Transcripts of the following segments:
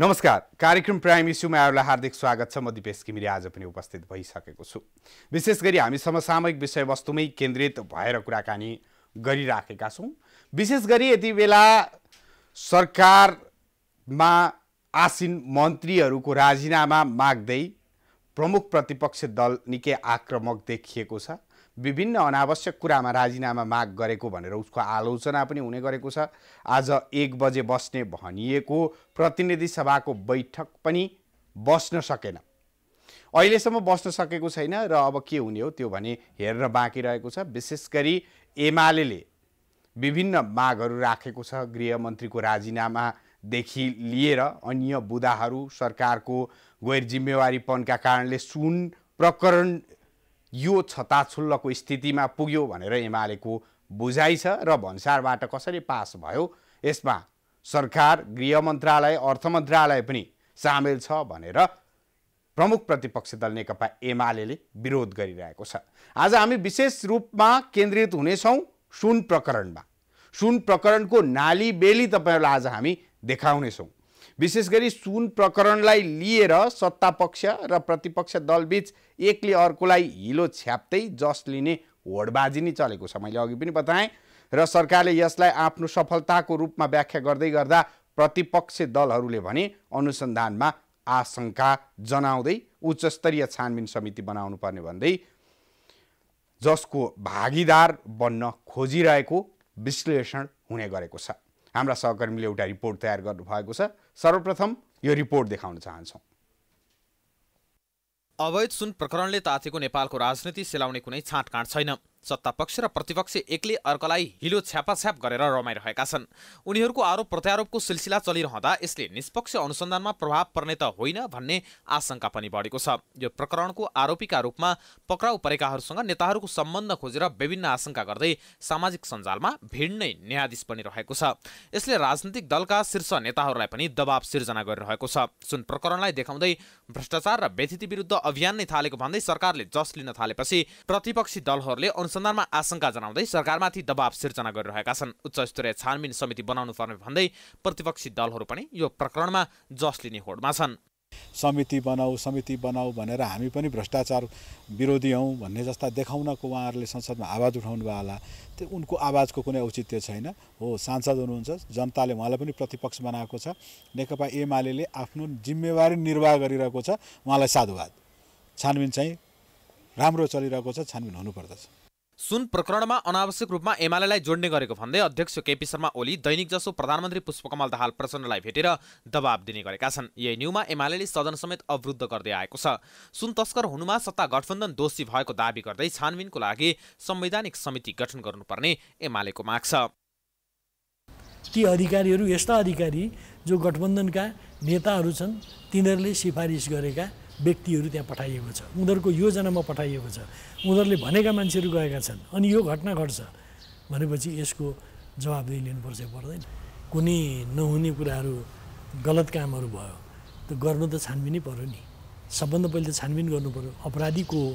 नमस्कार कार्यक्रम प्राइम इस्युमा यहाँहरूलाई हार्दिक स्वागत छ म दिपेश किमिरी आज पनि उपस्थित भइसकेको छु विशेष गरी हामी समसामयिक विषयवस्तुमै केन्द्रित भएर कुराकानी गरिराखेका छौँ विशेष गरी यति बेला सरकारमा आसिन मन्त्रीहरूको राजीनामा माग्दै प्रमुख प्रतिपक्ष दल निकै आक्रमक देखिएको छ विभिन्न अनावश्यक कुरामा राजीनामा माग गरेको भनेर उसको आलोचना पनि हुने गरेको छ आज एक बजे बस्ने भनिएको प्रतिनिधि सभाको बैठक पनि बस्न सकेन अहिलेसम्म बस्न सकेको छैन र अब के हुने हो त्यो भने हेर्न बाँकी रहेको छ विशेष गरी एमाले विभिन्न मागहरू राखेको छ गृहमन्त्रीको राजीनामादेखि लिएर अन्य बुदाहरू सरकारको गैर जिम्मेवारीपनका कारणले सुन प्रकरण यो छताछुल्लको स्थितिमा पुग्यो भनेर एमालेको बुझाइ छ र भन्सारबाट कसरी पास भयो यसमा सरकार गृह मन्त्रालय अर्थ मन्त्रालय पनि सामेल छ भनेर प्रमुख प्रतिपक्षी दल नेकपा एमाले विरोध गरिरहेको छ आज हामी विशेष रूपमा केन्द्रित हुनेछौँ सुन प्रकरणमा सुन प्रकरणको नाली बेली तपाईँहरूलाई आज हामी देखाउनेछौँ विशेष गरी सुन प्रकरणलाई लिएर सत्तापक्ष र प्रतिपक्ष दलबीच एकले अर्कोलाई हिलो छ्याप्दै जस लिने होडबाजी नै चलेको छ मैले अघि पनि बताएँ र सरकारले यसलाई आफ्नो सफलताको रूपमा व्याख्या गर्दै गर्दा प्रतिपक्ष दलहरूले भने अनुसन्धानमा आशंका जनाउँदै उच्चस्तरीय छानबिन समिति बनाउनु पर्ने भन्दै जसको भागीदार बन्न खोजिरहेको विश्लेषण हुने गरेको छ हाम्रा सहकर्मीले एउटा रिपोर्ट तयार गर्नुभएको छ सर्वप्रथम यो रिपोर्ट देखाउन चाहन्छौँ अवैध सुन प्रकरणले तातेको नेपालको राजनीति सेलाउने कुनै छाँटकाँट छैन सत्तापक्ष र प्रतिपक्ष एकले अर्कालाई हिलो छ्यापाछ्याप गरेर रमाइरहेका छन् उनीहरूको आरोप प्रत्यारोपको सिलसिला चलिरहँदा यसले निष्पक्ष अनुसन्धानमा प्रभाव पर्ने त होइन भन्ने आशंका पनि बढेको छ यो प्रकरणको आरोपीका रूपमा पक्राउ परेकाहरूसँग नेताहरूको सम्बन्ध खोजेर विभिन्न आशंका गर्दै सामाजिक सञ्जालमा भिड नै न्यायाधीश पनि रहेको छ यसले राजनीतिक दलका शीर्ष नेताहरूलाई पनि दबाव सिर्जना गरिरहेको छ सुन प्रकरणलाई देखाउँदै भ्रष्टाचार र व्यथिति विरुद्ध अभियान नै थालेको भन्दै सरकारले जस लिन थालेपछि प्रतिपक्षी दलहरूले अनुसन्धानमा आशंका जनाउँदै सरकारमाथि दबाव सिर्जना गरिरहेका छन् उच्च स्तरीय छानबिन समिति बनाउनु पर्ने भन्दै प्रतिपक्षी दलहरू पनि यो प्रकरणमा जस लिने होडमा छन् समिति बनाऊ समिति बनाऊ भनेर हामी पनि भ्रष्टाचार विरोधी हौँ भन्ने जस्ता देखाउनको उहाँहरूले संसदमा आवाज उठाउनु भयो होला त्यो उनको आवाजको कुनै औचित्य छैन हो सांसद हुनुहुन्छ जनताले उहाँलाई पनि प्रतिपक्ष बनाएको छ नेकपा एमाले आफ्नो जिम्मेवारी निर्वाह गरिरहेको छ उहाँलाई साधुवाद छानबिन चाहिँ राम्रो चलिरहेको छ छानबिन हुनुपर्दछ सुन प्रकरणमा अनावश्यक रूपमा एमालेलाई जोड्ने गरेको भन्दै अध्यक्ष केपी शर्मा ओली दैनिक जसो प्रधानमन्त्री पुष्पकमल दाहाल प्रचण्डलाई भेटेर दबाब दिने गरेका छन् यही न्युमा एमाले सदन समेत अवरुद्ध गर्दै आएको छ सुन तस्कर हुनुमा सत्ता गठबन्धन दोषी भएको दावी गर्दै छानबिनको लागि संवैधानिक समिति गठन गर्नुपर्ने एमालेको माग छ ती अधिकारीहरू यस्ता अधिकारी जो गठबन्धनका नेताहरू छन् तिनीहरूले सिफारिस गरेका व्यक्तिहरू त्यहाँ पठाइएको छ उनीहरूको योजनामा पठाइएको छ उनीहरूले भनेका मान्छेहरू गएका छन् अनि यो घटना घट्छ भनेपछि यसको जवाबदेही लिनुपर्छ पर्दैन कुनै नहुने कुराहरू गलत कामहरू भयो त गर्नु त छानबिनै पऱ्यो नि सबभन्दा पहिले त छानबिन गर्नु पऱ्यो अपराधी को हो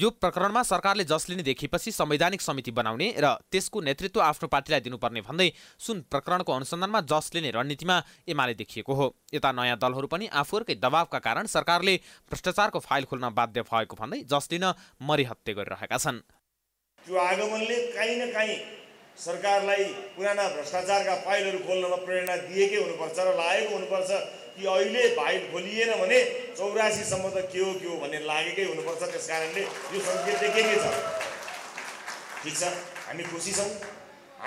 यो प्रकरणमा सरकारले जस लिने देखिएपछि संवैधानिक समिति बनाउने र त्यसको नेतृत्व आफ्नो पार्टीलाई दिनुपर्ने भन्दै सुन प्रकरणको अनुसन्धानमा जस लिने रणनीतिमा एमाले देखिएको हो यता नयाँ दलहरू पनि आफूहरूकै दबावका कारण सरकारले भ्रष्टाचारको फाइल खोल्न बाध्य भएको भन्दै जस लिन मरिहत्ते गरिरहेका छन् त्यो आगमनले काहीँ न काहीँ सरकारलाई पुराना भ्रष्टाचारका फाइलहरू खोल्नमा प्रेरणा दिएकै हुनुपर्छ र लागेको हुनुपर्छ कि अहिले भाइ भोलिएन भने चौरासीसम्म त के हो के हो भन्ने लागेकै हुनुपर्छ त्यस कारणले यो सङ्केत चाहिँ के के छ ठिक छ हामी खुसी छौँ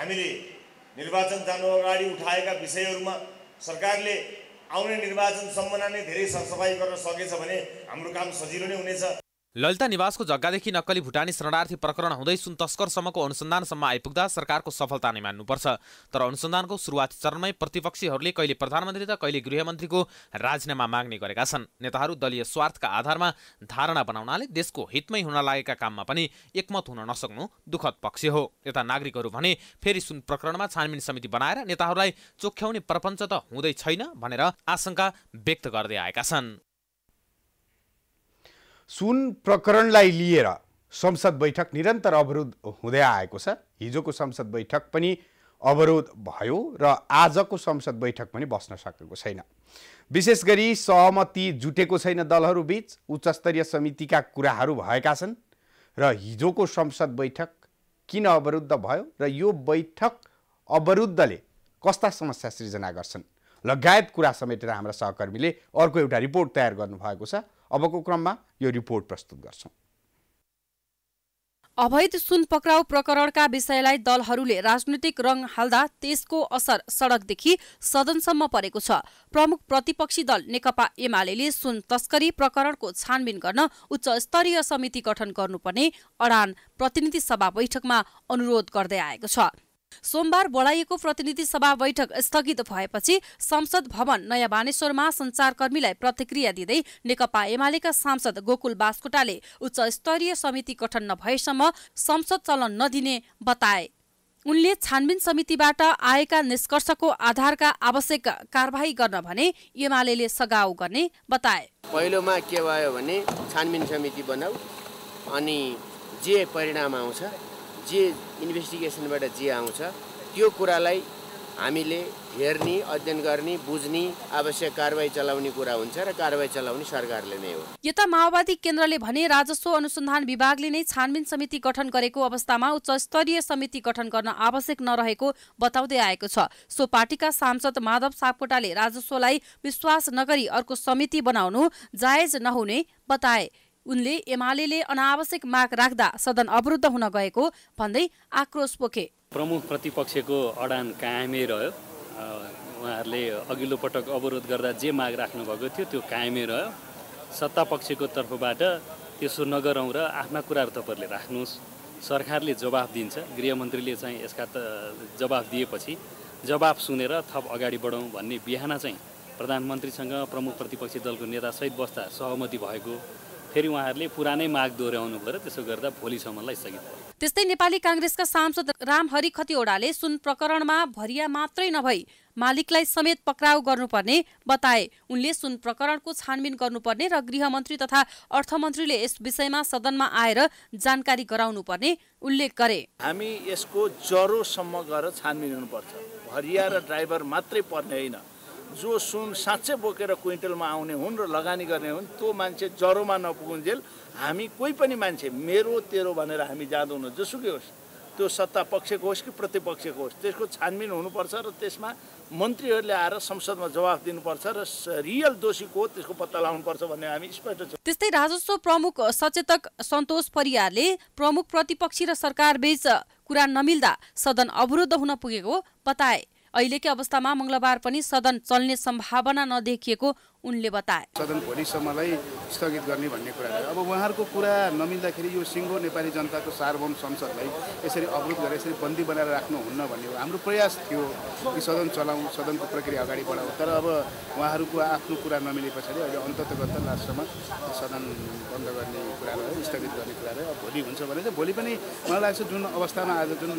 हामीले निर्वाचन जानु अगाडि उठाएका विषयहरूमा सरकारले आउने निर्वाचनसम्म नै धेरै सरसफाइ गर्न सकेछ भने हाम्रो काम सजिलो नै हुनेछ ललिता निवासको जग्गादेखि नक्कली भुटानी शरणार्थी प्रकरण हुँदै सुन तस्करसम्मको अनुसन्धानसम्म आइपुग्दा सरकारको सफलता नै मान्नुपर्छ तर अनुसन्धानको सुरुवाती चरणमै प्रतिपक्षीहरूले कहिले प्रधानमन्त्री त कहिले गृहमन्त्रीको राजीनामा माग्ने गरेका छन् नेताहरू दलीय स्वार्थका आधारमा धारणा बनाउनाले देशको हितमै हुन लागेका काममा पनि एकमत हुन नसक्नु दुःखद पक्ष हो यता नागरिकहरू भने फेरि सुन प्रकरणमा छानबिन समिति बनाएर नेताहरूलाई चोख्याउने प्रपञ्च त हुँदै छैन भनेर आशंका व्यक्त गर्दै आएका छन् सुन प्रकरणलाई लिएर संसद बैठक निरन्तर अवरोध हुँदै आएको छ हिजोको संसद बैठक पनि अवरोध भयो र आजको संसद बैठक पनि बस्न सकेको छैन विशेष गरी सहमति जुटेको छैन दलहरूबीच उच्चस्तरीय समितिका कुराहरू भएका छन् र हिजोको संसद बैठक किन अवरुद्ध भयो र यो बैठक अवरुद्धले कस्ता समस्या सृजना गर्छन् लगायत कुरा समेटेर हाम्रा सहकर्मीले अर्को एउटा रिपोर्ट तयार गर्नुभएको छ अबको क्रममा यो रिपोर्ट प्रस्तुत गर्छौँ अवैध सुन पक्राउ प्रकरणका विषयलाई दलहरूले राजनीतिक रङ हाल्दा त्यसको असर सडकदेखि सदनसम्म परेको छ प्रमुख प्रतिपक्षी दल नेकपा एमाले सुन तस्करी प्रकरणको छानबिन गर्न उच्च स्तरीय समिति गठन गर्नुपर्ने अडान प्रतिनिधि सभा बैठकमा अनुरोध गर्दै आएको छ सोमबार बोलाइएको प्रतिनिधि सभा बैठक स्थगित भएपछि संसद भवन नयाँ बानेश्वरमा संचारकर्मीलाई प्रतिक्रिया दिँदै नेकपा एमालेका सांसद गोकुल बास्कोटाले उच्च स्तरीय समिति गठन नभएसम्म संसद चलन नदिने बताए उनले छानबिन समितिबाट आएका निष्कर्षको आधारका आवश्यक कारवाही गर्न भने एमाले सघाउ गर्ने बताए पहिलोमा के भयो भने छानबिन समिति बनाऊ अनि जे परिणाम आउँछ जे इन्भेस्टिगेसनबाट जे आउँछ त्यो कुरालाई हामीले हेर्ने अध्ययन गर्ने बुझ्ने आवश्यक कारवाही चलाउने कुरा हुन्छ र कारवाही चलाउने सरकारले नै हो यता माओवादी केन्द्रले भने राजस्व अनुसन्धान विभागले नै छानबिन समिति गठन गरेको अवस्थामा उच्च स्तरीय समिति गठन गर्न आवश्यक नरहेको बताउँदै आएको छ सो पार्टीका सांसद माधव सापकोटाले राजस्वलाई विश्वास नगरी अर्को समिति बनाउनु जायज नहुने बताए उनले एमाले अनावश्यक माग राख्दा सदन अवरुद्ध हुन गएको भन्दै आक्रोश पोखे प्रमुख प्रतिपक्षको अडान कायमै रह्यो उहाँहरूले अघिल्लो पटक अवरोध गर्दा जे माग राख्नुभएको थियो त्यो कायमै रह्यो सत्ता पक्षको तर्फबाट त्यसो नगरौँ र आफ्ना कुराहरू तपाईँहरूले राख्नुहोस् सरकारले जवाफ दिन्छ गृहमन्त्रीले चाहिँ यसका त जवाफ दिएपछि जवाफ सुनेर थप अगाडि बढौँ भन्ने बिहान चाहिँ प्रधानमन्त्रीसँग प्रमुख प्रतिपक्षी दलको नेतासहित बस्दा सहमति भएको फेरि उहाँहरूले पुरानै माग दोहोऱ्याउनु भयो र त्यसो गर्दा भोलिसम्मलाई स्थगित भयो त्यस्तै नेपाली काङ्ग्रेसका सांसद रामहरि खतिवड़ाले सुन प्रकरणमा भरिया मात्रै नभई मालिकलाई समेत पक्राउ गर्नुपर्ने बताए उनले सुन प्रकरणको छानबिन गर्नुपर्ने र गृहमन्त्री तथा अर्थमन्त्रीले यस विषयमा सदनमा आएर जानकारी गराउनुपर्ने उल्लेख गरे हामी यसको जरोसम्म गएर छानबिन हुनुपर्छ भरिया र ड्राइभर मात्रै पर्ने होइन जो सुन साँच्चै बोकेर क्विन्टलमा आउने हुन् र लगानी गर्ने हुन् त्यो मान्छे जरोमा नपुगुन्जेल हामी कोही पनि मान्छे मेरो तेरो भनेर हामी जाँदैनौँ जोसुकै होस् त्यो सत्ता पक्षको होस् कि प्रतिपक्षको होस् त्यसको छानबिन हुनुपर्छ र त्यसमा मन्त्रीहरूले आएर संसदमा जवाफ दिनुपर्छ र रियल दोषी को त्यसको पत्ता लगाउनुपर्छ भन्ने हामी स्पष्ट छौँ त्यस्तै राजस्व प्रमुख सचेतक सन्तोष परियारले प्रमुख प्रतिपक्षी र सरकारबीच कुरा नमिल्दा सदन अवरुद्ध हुन पुगेको बताए अहिलेकै अवस्थामा मङ्गलबार पनि सदन चल्ने सम्भावना नदेखिएको उनले बताए सदन भोलिसम्मलाई स्थगित गर्ने भन्ने कुरा अब उहाँहरूको कुरा नमिल्दाखेरि यो सिङ्गो नेपाली जनताको सार्वभौम संसदलाई यसरी अवरोध गरेर यसरी बन्दी बनाएर राख्नुहुन्न भन्ने हाम्रो प्रयास थियो कि सदन चलाउँ सदनको प्रक्रिया अगाडि बढाउँ तर अब उहाँहरूको आफ्नो कुरा नमिले पछाडि अहिले अन्ततगत लास्टसम्म सदन बन्द गर्ने कुरा रह्यो स्थगित गर्ने कुरा रह्यो अब भोलि हुन्छ भने चाहिँ भोलि पनि मलाई लाग्छ जुन अवस्थामा आज जुन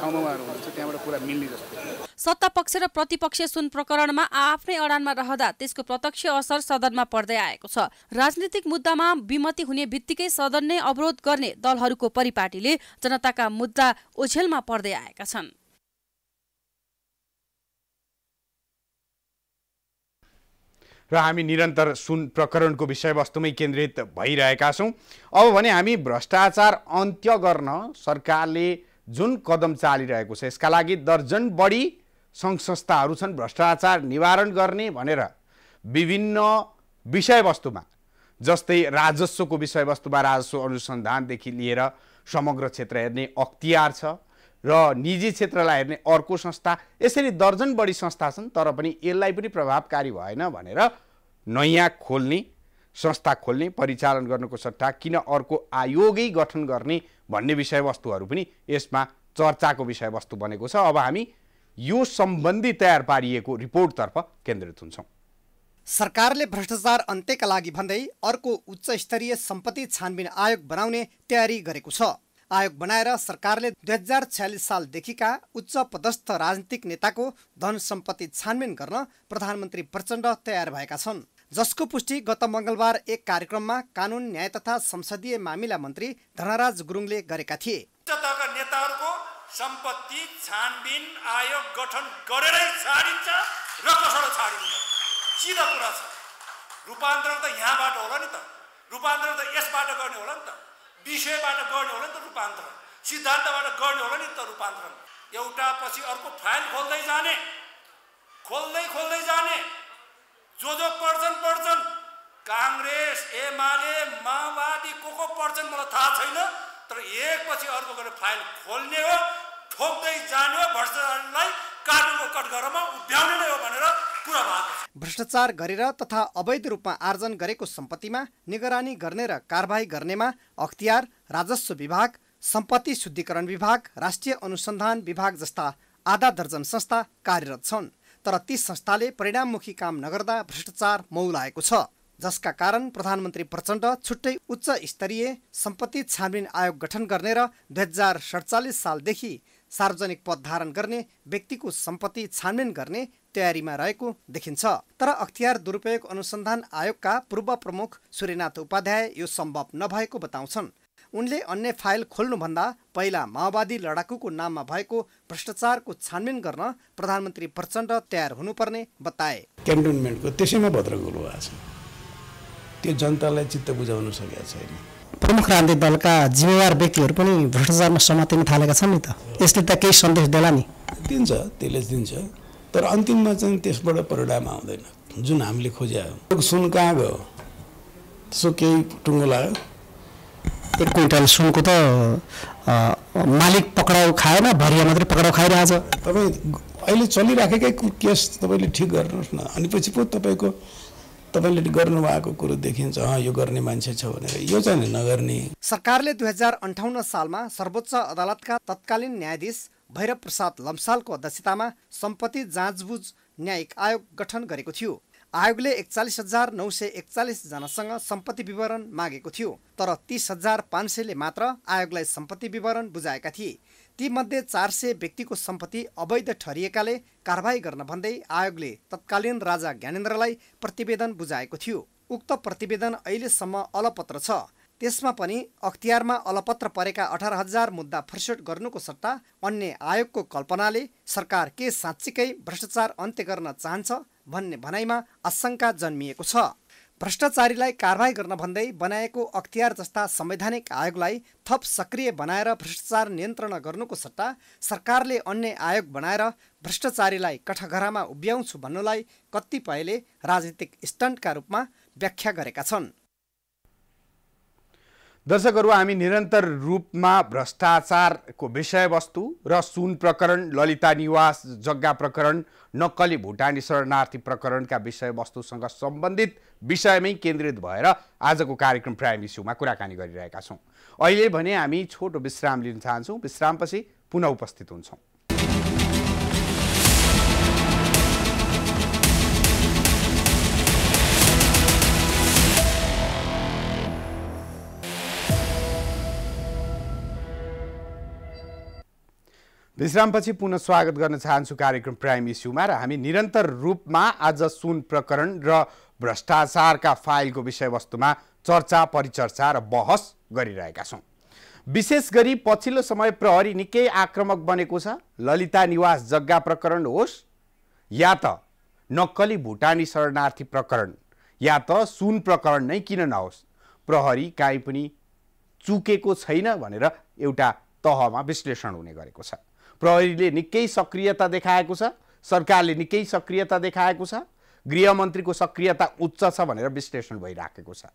ठाउँमा उहाँहरू हुनुहुन्छ त्यहाँबाट कुरा मिल्ने जस्तो सत्ता पक्ष र प्रतिपक्ष सुन प्रकरणमा आफ्नै अडानमा रहँदा त्यसको प्रत्यक्ष प्रत्यक्ष असर सदनमा पर्दै आएको छ राजनीतिक मुद्दामा विमति हुने बित्तिकै सदन नै अवरोध गर्ने दलहरूको परिपाटीले जनताका मुद्दा ओझेलमा पर्दै आएका छन् र हामी निरन्तर सुन प्रकरणको विषयवस्तुमै केन्द्रित भइरहेका छौँ अब भने हामी भ्रष्टाचार अन्त्य गर्न सरकारले जुन कदम चालिरहेको छ यसका लागि दर्जन बढी सङ्घ संस्थाहरू छन् भ्रष्टाचार निवारण गर्ने भनेर विभिन्न विषयवस्तुमा जस्तै राजस्वको विषयवस्तुमा राजस्व अनुसन्धानदेखि लिएर समग्र क्षेत्र हेर्ने अख्तियार छ र निजी क्षेत्रलाई हेर्ने अर्को संस्था यसरी दर्जन बढी संस्था छन् तर पनि यसलाई पनि प्रभावकारी भएन भनेर नयाँ खोल्ने संस्था खोल्ने परिचालन गर्नुको सट्टा किन अर्को आयोगै गठन गर्ने भन्ने विषयवस्तुहरू पनि यसमा चर्चाको विषयवस्तु बनेको छ अब हामी यो सम्बन्धी तयार पारिएको रिपोर्टतर्फ केन्द्रित हुन्छौँ सरकारले भ्रष्टाचार अन्त्यका लागि भन्दै अर्को उच्च स्तरीय सम्पत्ति छानबिन आयोग बनाउने तयारी गरेको छ आयोग बनाएर सरकारले दुई हजार छ्यालिस सालदेखिका उच्च पदस्थ राजनीतिक नेताको धन सम्पत्ति छानबिन गर्न प्रधानमन्त्री प्रचण्ड तयार भएका छन् जसको पुष्टि गत मङ्गलबार एक कार्यक्रममा कानुन न्याय तथा संसदीय मामिला मन्त्री धनराज गुरुङले गरेका थिए नेताहरूको सम्पत्ति छानबिन आयोग गठन गरेरै छाडिन्छ र कसो छाडिन्छ सिधा कुरा छ रूपान्तरण त यहाँबाट होला नि त रूपान्तरण त यसबाट गर्ने होला नि त विषयबाट गर्ने होला नि त रूपान्तरण सिद्धान्तबाट गर्ने होला नि त रूपान्तरण एउटा पछि अर्को फाइल खोल्दै जाने खोल्दै खोल्दै जाने जो जो पढ्छन् पढ्छन् काङ्ग्रेस एमाले माओवादी को को पढ्छन् मलाई थाहा छैन तर एकपछि अर्को गरेर फाइल खोल्ने हो ठोक्दै जाने हो भ्रष्टाचारलाई काटुको कट उभ्याउने नै हो भनेर भ्रष्टाचार गरेर तथा अवैध रूपमा आर्जन गरेको सम्पत्तिमा निगरानी गर्ने र कारवाही गर्नेमा अख्तियार राजस्व विभाग सम्पत्ति शुद्धिकरण विभाग राष्ट्रिय अनुसन्धान विभाग जस्ता आधा दर्जन संस्था कार्यरत छन् तर ती संस्थाले परिणाममुखी काम नगर्दा भ्रष्टाचार मौलाएको छ जसका कारण प्रधानमन्त्री प्रचण्ड छुट्टै उच्च स्तरीय सम्पत्ति छानबिन आयोग गठन गर्ने र दुई हजार सडचालिस सालदेखि सार्वजनिक पद धारण गर्ने व्यक्तिको सम्पत्ति छानबिन गर्ने तयारीमा रहेको देखिन्छ तर अख्तियार दुरुपयोग अनुसन्धान आयोगका पूर्व प्रमुख सूर्यनाथ उपाध्याय यो सम्भव नभएको बताउँछन् उनले अन्य फाइल खोल्नुभन्दा पहिला माओवादी लडाकुको नाममा भएको भ्रष्टाचारको छानबिन गर्न प्रधानमन्त्री प्रचण्ड तयार हुनुपर्ने बताए क्यान्टोनमेन्टको त्यसैमा भद्रगुलो भएको छ त्यो जनतालाई चित्त बुझाउन सकेका छैन प्रमुख राजनीतिक दलका जिम्मेवार व्यक्तिहरू पनि भ्रष्टाचारमा समातिन थालेका छन् नि त यसले त केही सन्देश देला नि दिन्छ त्यसले दिन्छ तर अन्तिममा चाहिँ त्यसबाट परिणाम आउँदैन जुन हामीले खोज्या सुन कहाँ गयो त्यसो केही टुङ्गो लाग्यो एक क्विन्टल सुनको त मालिक पक्राउ खाएन भरिया मात्रै पक्राउ खाइरहेछ तपाईँ अहिले चलिराखेकै केस तपाईँले ठिक गर्नुहोस् न अनि पछि पो तपाईँको तपाईँले गर्नुभएको कुरो देखिन्छ यो गर्ने मान्छे छ भनेर यो चाहिँ नगर्ने सरकारले दुई हजार अन्ठाउन्न सालमा सर्वोच्च अदालतका तत्कालीन न्यायाधीश भैरव प्रसाद लम्सालको अध्यक्षतामा सम्पत्ति जाँचबुझ न्यायिक आयोग गठन गरेको थियो आयोगले एकचालिस हजार नौ सय एकचालिसजनासँग सम्पत्ति विवरण मागेको थियो तर तिस हजार पाँच सयले मात्र आयोगलाई सम्पत्ति विवरण बुझाएका थिए तीमध्ये चार सय व्यक्तिको सम्पत्ति अवैध ठरिएकाले कारवाही गर्न भन्दै आयोगले तत्कालीन राजा ज्ञानेन्द्रलाई प्रतिवेदन बुझाएको थियो उक्त प्रतिवेदन अहिलेसम्म अलपत्र छ त्यसमा पनि अख्तियारमा अलपत्र परेका अठार हजार मुद्दा फर्सेट गर्नुको सट्टा अन्य आयोगको कल्पनाले सरकार के साँच्चीकै भ्रष्टाचार अन्त्य गर्न चाहन्छ भन्ने भनाइमा आशंका जन्मिएको छ भ्रष्टाचारीलाई कारवाही गर्न भन्दै बनाएको अख्तियार जस्ता संवैधानिक आयोगलाई थप सक्रिय बनाएर भ्रष्टाचार नियन्त्रण गर्नुको सट्टा सरकारले अन्य आयोग बनाएर भ्रष्टाचारीलाई कठघरामा उभ्याउँछु भन्नुलाई कतिपयले राजनीतिक स्टन्टका रूपमा व्याख्या गरेका छन् दर्शकहरू हामी निरन्तर रूपमा भ्रष्टाचारको विषयवस्तु र सुन प्रकरण ललिता निवास जग्गा प्रकरण नक्कली भुटानी शरणार्थी प्रकरणका विषयवस्तुसँग सम्बन्धित विषयमै केन्द्रित भएर आजको कार्यक्रम प्राइम इस्युमा कुराकानी गरिरहेका छौँ अहिले भने हामी छोटो विश्राम लिन चाहन्छौँ विश्रामपछि पुनः उपस्थित हुन्छौँ विश्रामपछि पुनः स्वागत गर्न चाहन्छु कार्यक्रम प्राइम इस्युमा र हामी निरन्तर रूपमा आज सुन प्रकरण र भ्रष्टाचारका फाइलको विषयवस्तुमा चर्चा परिचर्चा र बहस गरिरहेका छौँ विशेष गरी पछिल्लो समय प्रहरी निकै आक्रमक बनेको छ ललिता निवास जग्गा प्रकरण होस् या त नक्कली भुटानी शरणार्थी प्रकरण या त सुन प्रकरण नै किन नहोस् प्रहरी काहीँ पनि चुकेको छैन भनेर एउटा तहमा विश्लेषण हुने गरेको छ प्रहरीले निकै सक्रियता देखाएको छ सरकारले निकै सक्रियता देखाएको छ गृहमन्त्रीको सक्रियता उच्च छ भनेर विश्लेषण भइराखेको छ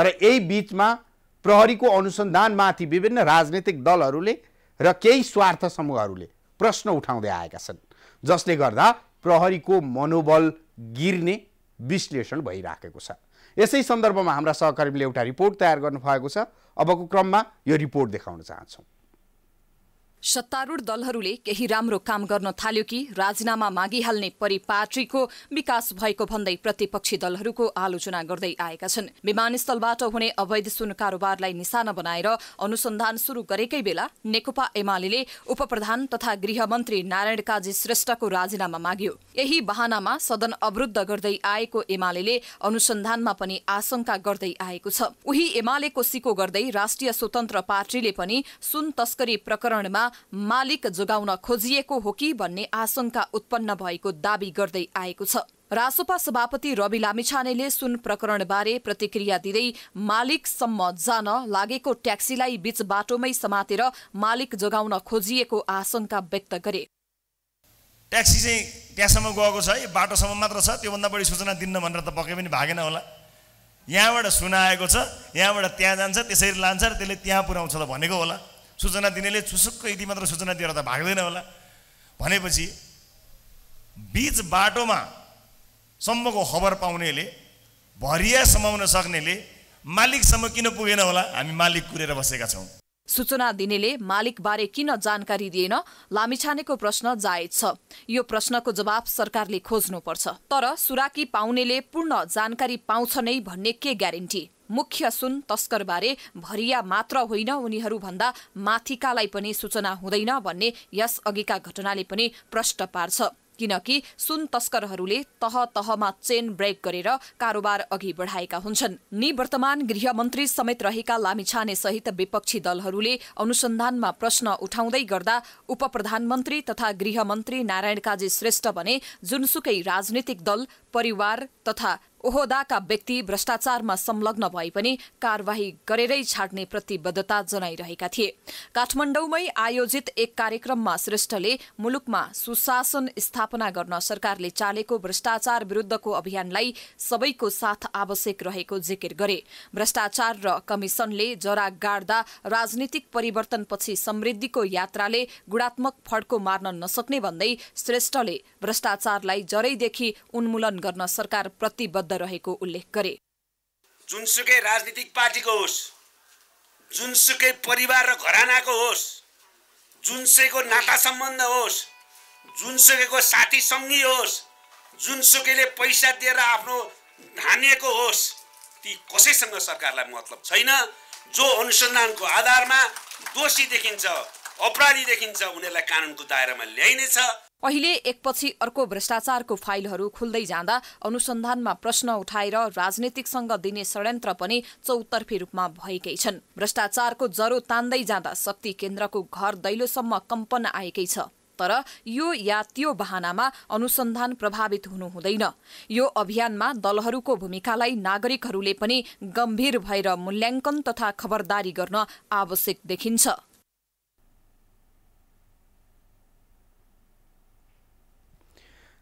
तर यही बिचमा प्रहरीको अनुसन्धानमाथि विभिन्न राजनैतिक दलहरूले र केही स्वार्थ समूहहरूले प्रश्न उठाउँदै आएका छन् जसले गर्दा प्रहरीको मनोबल गिर्ने विश्लेषण भइराखेको छ यसै सन्दर्भमा हाम्रा सहकर्मीले एउटा रिपोर्ट तयार गर्नुभएको छ अबको क्रममा यो रिपोर्ट देखाउन चाहन्छौँ सत्तारूढ दलहरूले केही राम्रो काम गर्न थाल्यो कि राजीनामा मागिहाल्ने परिपाटीको विकास भएको भन्दै प्रतिपक्षी दलहरूको आलोचना गर्दै आएका छन् विमानस्थलबाट हुने अवैध सुन कारोबारलाई निशाना बनाएर अनुसन्धान सुरु गरेकै बेला नेकपा एमाले उपप्रधान तथा गृहमन्त्री नारायण काजी श्रेष्ठको राजीनामा माग्यो यही बहानामा सदन अवरुद्ध गर्दै आएको एमाले अनुसन्धानमा पनि आशंका गर्दै आएको छ उही एमालेको सिको गर्दै राष्ट्रिय स्वतन्त्र पार्टीले पनि सुन तस्करी प्रकरणमा मालिक जोगाउन खोजिएको हो कि भन्ने आशंका उत्पन्न भएको दावी गर्दै आएको छ रासोपा सभापति रवि लामिछानेले सुन प्रकरणबारे प्रतिक्रिया दिँदै मालिकसम्म जान लागेको ट्याक्सीलाई बीच बाटोमै समातेर मालिक जोगाउन खोजिएको आशंका व्यक्त गरे ट्याक्सी चाहिँ त्यहाँसम्म गएको छ है बाटोसम्म मात्र छ त्योभन्दा बढी सूचना दिन्न भनेर त पक्कै पनि भागेन होला यहाँबाट सुनाएको छ यहाँबाट त्यहाँ जान्छ त्यसरी लान्छ र त्यसले त्यहाँ पुर्याउँछ त भनेको होला सूचना दिनेले चुसुक्क यदि मात्र सूचना दिएर त भाग्दैन होला भनेपछि बिच बाटोमा सम्मको खबर पाउनेले भरिया समाउन सक्नेले मालिकसम्म किन पुगेन होला हामी मालिक कुरेर बसेका छौँ सूचना दिनेले मालिकबारे किन जानकारी दिएन लामिछानेको प्रश्न जायज छ यो प्रश्नको जवाब सरकारले खोज्नुपर्छ तर सुराकी पाउनेले पूर्ण जानकारी पाउँछ नै भन्ने के ग्यारेन्टी मुख्य सुन तस्करबारे भरिया मात्र होइन उनीहरूभन्दा माथिकालाई पनि सूचना हुँदैन भन्ने यस अघिका घटनाले पनि प्रष्ट पार्छ किनकि सुन तस्करहरूले तह तहमा चेन ब्रेक गरेर कारोबार अघि बढाएका हुन्छन् निवर्तमान गृहमन्त्री समेत रहेका लामिछाने सहित विपक्षी दलहरूले अनुसन्धानमा प्रश्न उठाउँदै गर्दा उप प्रधानमन्त्री तथा गृहमन्त्री नारायण काजी श्रेष्ठ भने जुनसुकै राजनीतिक दल परिवार तथा ओहोदाका व्यक्ति भ्रष्टाचारमा संलग्न भए पनि कार्यवाही गरेरै छाड्ने प्रतिबद्धता जनाइरहेका थिए काठमाडौँमै आयोजित एक कार्यक्रममा श्रेष्ठले मुलुकमा सुशासन स्थापना गर्न सरकारले चालेको भ्रष्टाचार विरूद्धको अभियानलाई सबैको साथ आवश्यक रहेको जिकिर गरे भ्रष्टाचार र कमिसनले जरा गाड्दा राजनीतिक परिवर्तनपछि समृद्धिको यात्राले गुणात्मक फड्को मार्न नसक्ने भन्दै श्रेष्ठले भ्रष्टाचारलाई जरैदेखि उन्मूलन गर्न सरकार प्रतिबद्ध रहेको उल्लेख गरे जुनसुकै राजनीतिक पार्टीको होस् जुनसुकै परिवार र घरानाको होस् जुनसुकैको नाता सम्बन्ध होस् जुनसुकैको साथी सङ्गी होस् जुनसुकैले पैसा दिएर आफ्नो धानिएको होस् ती कसैसँग सरकारलाई मतलब छैन जो अनुसन्धानको आधारमा दोषी देखिन्छ अपराधी देखिन्छ उनीहरूलाई कानुनको दायरामा ल्याइनेछ अहिले एकपछि अर्को भ्रष्टाचारको फाइलहरू खुल्दै जाँदा अनुसन्धानमा प्रश्न उठाएर राजनीतिकसँग दिने षड्यन्त्र पनि चौतर्फी रूपमा भएकै छन् भ्रष्टाचारको जरो तान्दै जाँदा शक्ति केन्द्रको घर दैलोसम्म कम्पन आएकै छ तर यो या त्यो बहानामा अनुसन्धान प्रभावित हुनु हुँदैन यो अभियानमा दलहरूको भूमिकालाई नागरिकहरूले पनि गम्भीर भएर मूल्याङ्कन तथा खबरदारी गर्न आवश्यक देखिन्छ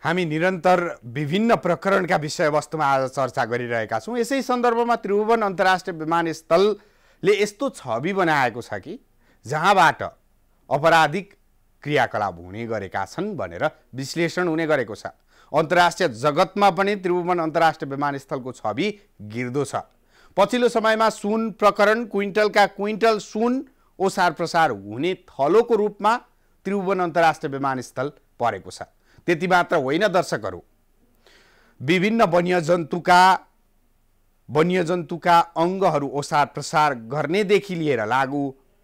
हामी निरन्तर विभिन्न प्रकरणका विषयवस्तुमा आज चर्चा गरिरहेका छौँ यसै सन्दर्भमा त्रिभुवन अन्तर्राष्ट्रिय विमानस्थलले यस्तो छवि बनाएको छ कि जहाँबाट अपराधिक क्रियाकलाप हुने गरेका छन् भनेर विश्लेषण हुने गरेको छ अन्तर्राष्ट्रिय जगतमा पनि त्रिभुवन अन्तर्राष्ट्रिय विमानस्थलको छवि गिर्दो छ पछिल्लो समयमा सुन प्रकरण क्विन्टलका क्विन्टल सुन ओसार प्रसार हुने थलोको रूपमा त्रिभुवन अन्तर्राष्ट्रिय विमानस्थल परेको छ त्यति मात्र होइन दर्शकहरू विभिन्न वन्यजन्तुका वन्यजन्तुका अङ्गहरू ओसार प्रसार गर्नेदेखि लिएर लागु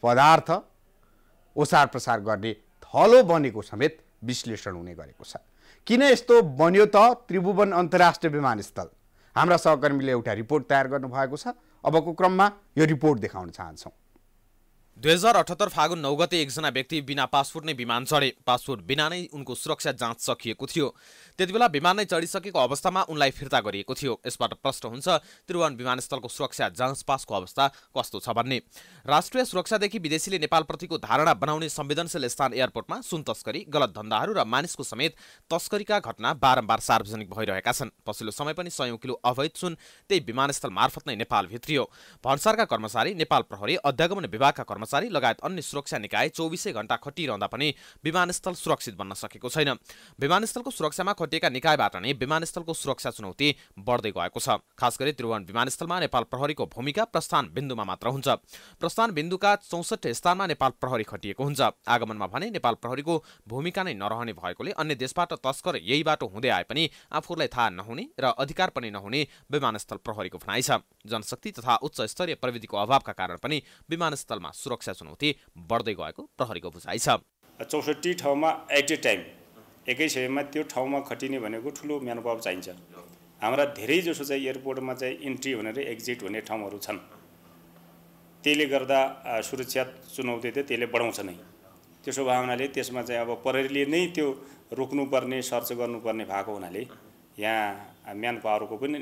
पदार्थ ओसार प्रसार गर्ने थलो बनेको समेत विश्लेषण हुने गरेको छ किन यस्तो बन्यो त त्रिभुवन अन्तर्राष्ट्रिय विमानस्थल हाम्रा सहकर्मीले एउटा रिपोर्ट तयार गर्नुभएको छ अबको क्रममा यो रिपोर्ट देखाउन चाहन्छौँ दुई हजार अठहत्तर फागुन नौ गते एकजना व्यक्ति बिना पासपोर्ट नै विमान चढे पासपोर्ट बिना नै उनको सुरक्षा जाँच सकिएको थियो त्यति बेला विमान नै चढिसकेको अवस्थामा उनलाई फिर्ता गरिएको थियो यसबाट प्रश्न हुन्छ त्रिभुवन विमानस्थलको सुरक्षा जाँच पासको अवस्था कस्तो छ भन्ने राष्ट्रिय सुरक्षादेखि विदेशीले नेपालप्रतिको धारणा बनाउने संवेदनशील स्थान एयरपोर्टमा सुन तस्करी गलत धन्दाहरू र मानिसको समेत तस्करीका घटना बारम्बार सार्वजनिक भइरहेका छन् पछिल्लो समय पनि सयौं किलो अवैध सुन त्यही विमानस्थल मार्फत नै नेपाल भित्रियो भन्सारका कर्मचारी नेपाल प्रहरी अध्यागमन विभागका कर्मचारी लगायत अन्य सुरक्षा निकाय चौबिसै घण्टा खटिरहँदा पनि विमानस्थल सुरक्षित बन्न सकेको छैन विमानस्थलको सुरक्षामा खटिएका निकायबाट नै विमानस्थलको सुरक्षा चुनौती बढ्दै गएको छ खास गरी त्रिभुवन विमानस्थलमा नेपाल प्रहरीको भूमिका प्रस्थान बिन्दुमा मात्र हुन्छ प्रस्थान बिन्दुका चौसठी स्थानमा नेपाल प्रहरी खटिएको हुन्छ आगमनमा भने नेपाल प्रहरीको भूमिका नै नरहने भएकोले अन्य देशबाट तस्कर यही बाटो हुँदै आए पनि आफूलाई थाहा नहुने र अधिकार पनि नहुने विमानस्थल प्रहरीको भनाइ छ जनशक्ति तथा उच्च स्तरीय प्रविधिको अभावका कारण पनि विमानस्थलमा सुरक्षा चुनौती बढ्दै गएको प्रहरीको बुझाइ छ चौसठी ठाउँमा एट ए टाइम एकै समयमा त्यो ठाउँमा खटिने भनेको ठुलो म्यान पावर चाहिन्छ हाम्रा धेरै जसो चाहिँ एयरपोर्टमा चाहिँ इन्ट्री भनेर एक्जिट हुने ठाउँहरू छन् त्यसले गर्दा सुरक्षा चुनौती त त्यसले बढाउँछ नै त्यसो भावनाले त्यसमा चाहिँ अब प्रहरीले नै त्यो रोक्नुपर्ने सर्च गर्नुपर्ने भएको हुनाले यहाँ म्यान पावरको पनि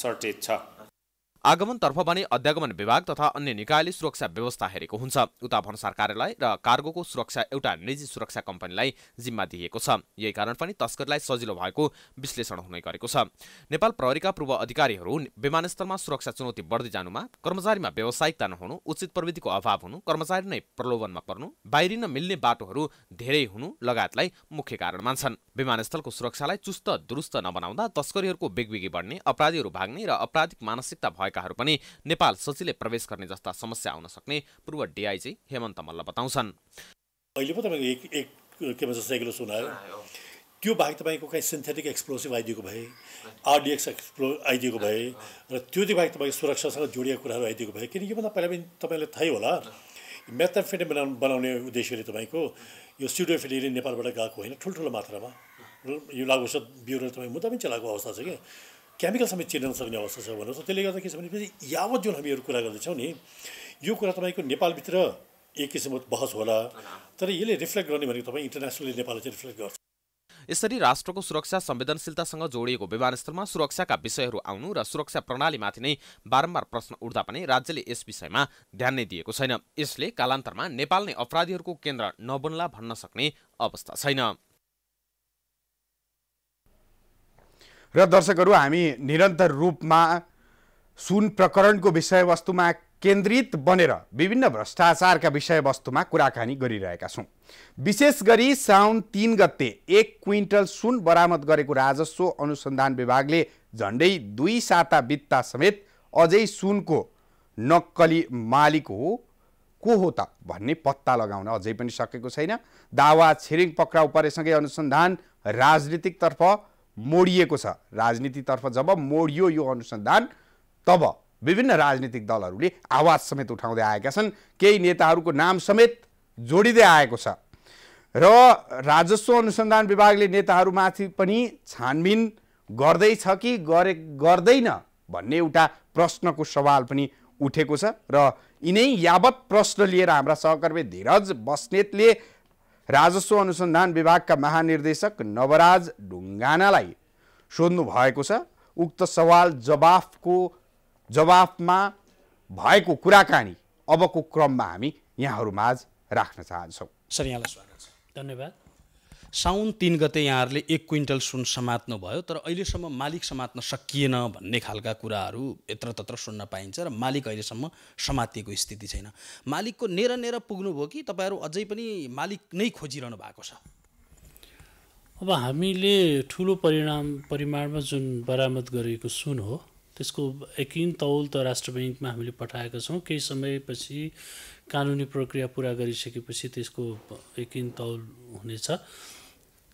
सर्टेज छ आगमनतर्फ भने अध्यागमन विभाग तथा अन्य निकायले सुरक्षा व्यवस्था हेरेको हुन्छ उता भन्सार कार्यालय र कार्गोको सुरक्षा एउटा निजी सुरक्षा कम्पनीलाई जिम्मा दिएको छ यही कारण पनि तस्करलाई सजिलो भएको विश्लेषण हुने गरेको छ नेपाल प्रहरीका पूर्व अधिकारीहरू विमानस्थलमा सुरक्षा चुनौती बढ्दै जानुमा कर्मचारीमा व्यावसायिकता नहुनु उचित प्रविधिको अभाव हुनु कर्मचारी नै प्रलोभनमा पर्नु बाहिरिन मिल्ने बाटोहरू धेरै हुनु लगायतलाई मुख्य कारण मान्छन् विमानस्थलको सुरक्षालाई चुस्त दुरुस्त नबनाउँदा तस्करीहरूको बेगबेगी बढ्ने अपराधीहरू भाग्ने र अपराधिक मानसिकता भएकाहरू पनि नेपाल सजिलै प्रवेश गर्ने जस्ता समस्या आउन सक्ने पूर्व डिआइजी हेमन्त मल्ल बताउँछन् अहिले पो तपाईँको एक एक के भन्छ सेग्लो सुनायो त्यो बाहेक तपाईँको कहीँ सिन्थेटिक एक्सप्लोसिभ आइदिएको भए आरडिएक्स एक्सप्लो आइदिएको भए र त्यो बाहेक तपाईँको सुरक्षासँग जोडिएको कुराहरू आइदिएको भए किनकि योभन्दा पहिला पनि तपाईँलाई थाहै होला म्याथाफेडे बनाउनु बनाउने उद्देश्यले तपाईँको यो स्युडोफेडेरिन नेपालबाट गएको होइन ठुल्ठुलो मात्रामा यो लागु छ ब्युरो तपाईँ मुद्दा पनि चलाएको अवस्था छ कि केमिकल समेत चिर्न सक्ने अवस्था छ भन्नुहोस् त्यसले गर्दा के छ भनेपछि यावत जुन हामीहरू कुरा गर्दैछौँ नि यो कुरा तपाईँको नेपालभित्र एक किसिमको बहस होला तर यसले रिफ्लेक्ट गर्ने भनेको तपाईँ इन्टरनेसनली नेपालले चाहिँ रिफ्लेक्ट गर्छ यसरी राष्ट्रको सुरक्षा संवेदनशीलतासँग जोडिएको विमानस्थलमा सुरक्षाका विषयहरू आउनु र सुरक्षा प्रणालीमाथि नै बारम्बार प्रश्न उठ्दा पनि राज्यले यस विषयमा ध्यान नै दिएको छैन यसले कालान्तरमा नेपाल नै अपराधीहरूको केन्द्र नबन्ला भन्न सक्ने अवस्था छैन र दर्शकहरू हामी निरन्तर रूपमा सुन प्रकरणको विषयवस्तुमा केन्द्रित बनेर विभिन्न भ्रष्टाचारका विषयवस्तुमा कुराकानी गरिरहेका छौँ विशेष गरी साउन तिन गते एक क्विन्टल सुन बरामद गरेको राजस्व अनुसन्धान विभागले झन्डै दुई साता बित्ता समेत अझै सुनको नक्कली मालिक हो को हो त भन्ने पत्ता लगाउन अझै पनि सकेको छैन दावा छिरिङ पक्राउ परेसँगै अनुसन्धान राजनीतिकतर्फ मोडिएको छ राजनीतितर्फ जब मोडियो यो अनुसन्धान तब विभिन्न राजनीतिक दलहरूले आवाज समेत उठाउँदै आएका छन् केही नेताहरूको नाम समेत जोडिँदै आएको छ र राजस्व अनुसन्धान विभागले नेताहरूमाथि पनि छानबिन गर्दैछ कि गरे गर्दैन भन्ने एउटा प्रश्नको सवाल पनि उठेको छ र यिनै यावत प्रश्न लिएर हाम्रा सहकर्मी धीरज बस्नेतले राजस्व अनुसन्धान विभागका महानिर्देशक नवराज ढुङ्गानालाई सोध्नु भएको छ उक्त सवाल जवाफको जवाफमा भएको कुराकानी अबको क्रममा हामी यहाँहरूमाझ राख्न चाहन्छौँ सर यहाँलाई स्वागत छ धन्यवाद साउन तिन गते यहाँहरूले एक क्विन्टल सुन समात्नु भयो तर अहिलेसम्म मालिक समात्न सकिएन भन्ने खालका कुराहरू यत्रतत्र सुन्न पाइन्छ र मालिक अहिलेसम्म समातिएको स्थिति छैन मालिकको नेर नेर पुग्नुभयो कि तपाईँहरू अझै पनि मालिक नै खोजिरहनु भएको छ अब हामीले ठुलो परिणाम परिमाणमा जुन बरामद गरेको सुन हो त्यसको यकिन तौल त राष्ट्र ब्याङ्कमा हामीले पठाएका छौँ केही समयपछि कानुनी प्रक्रिया पुरा गरिसकेपछि त्यसको यकिन तौल हुनेछ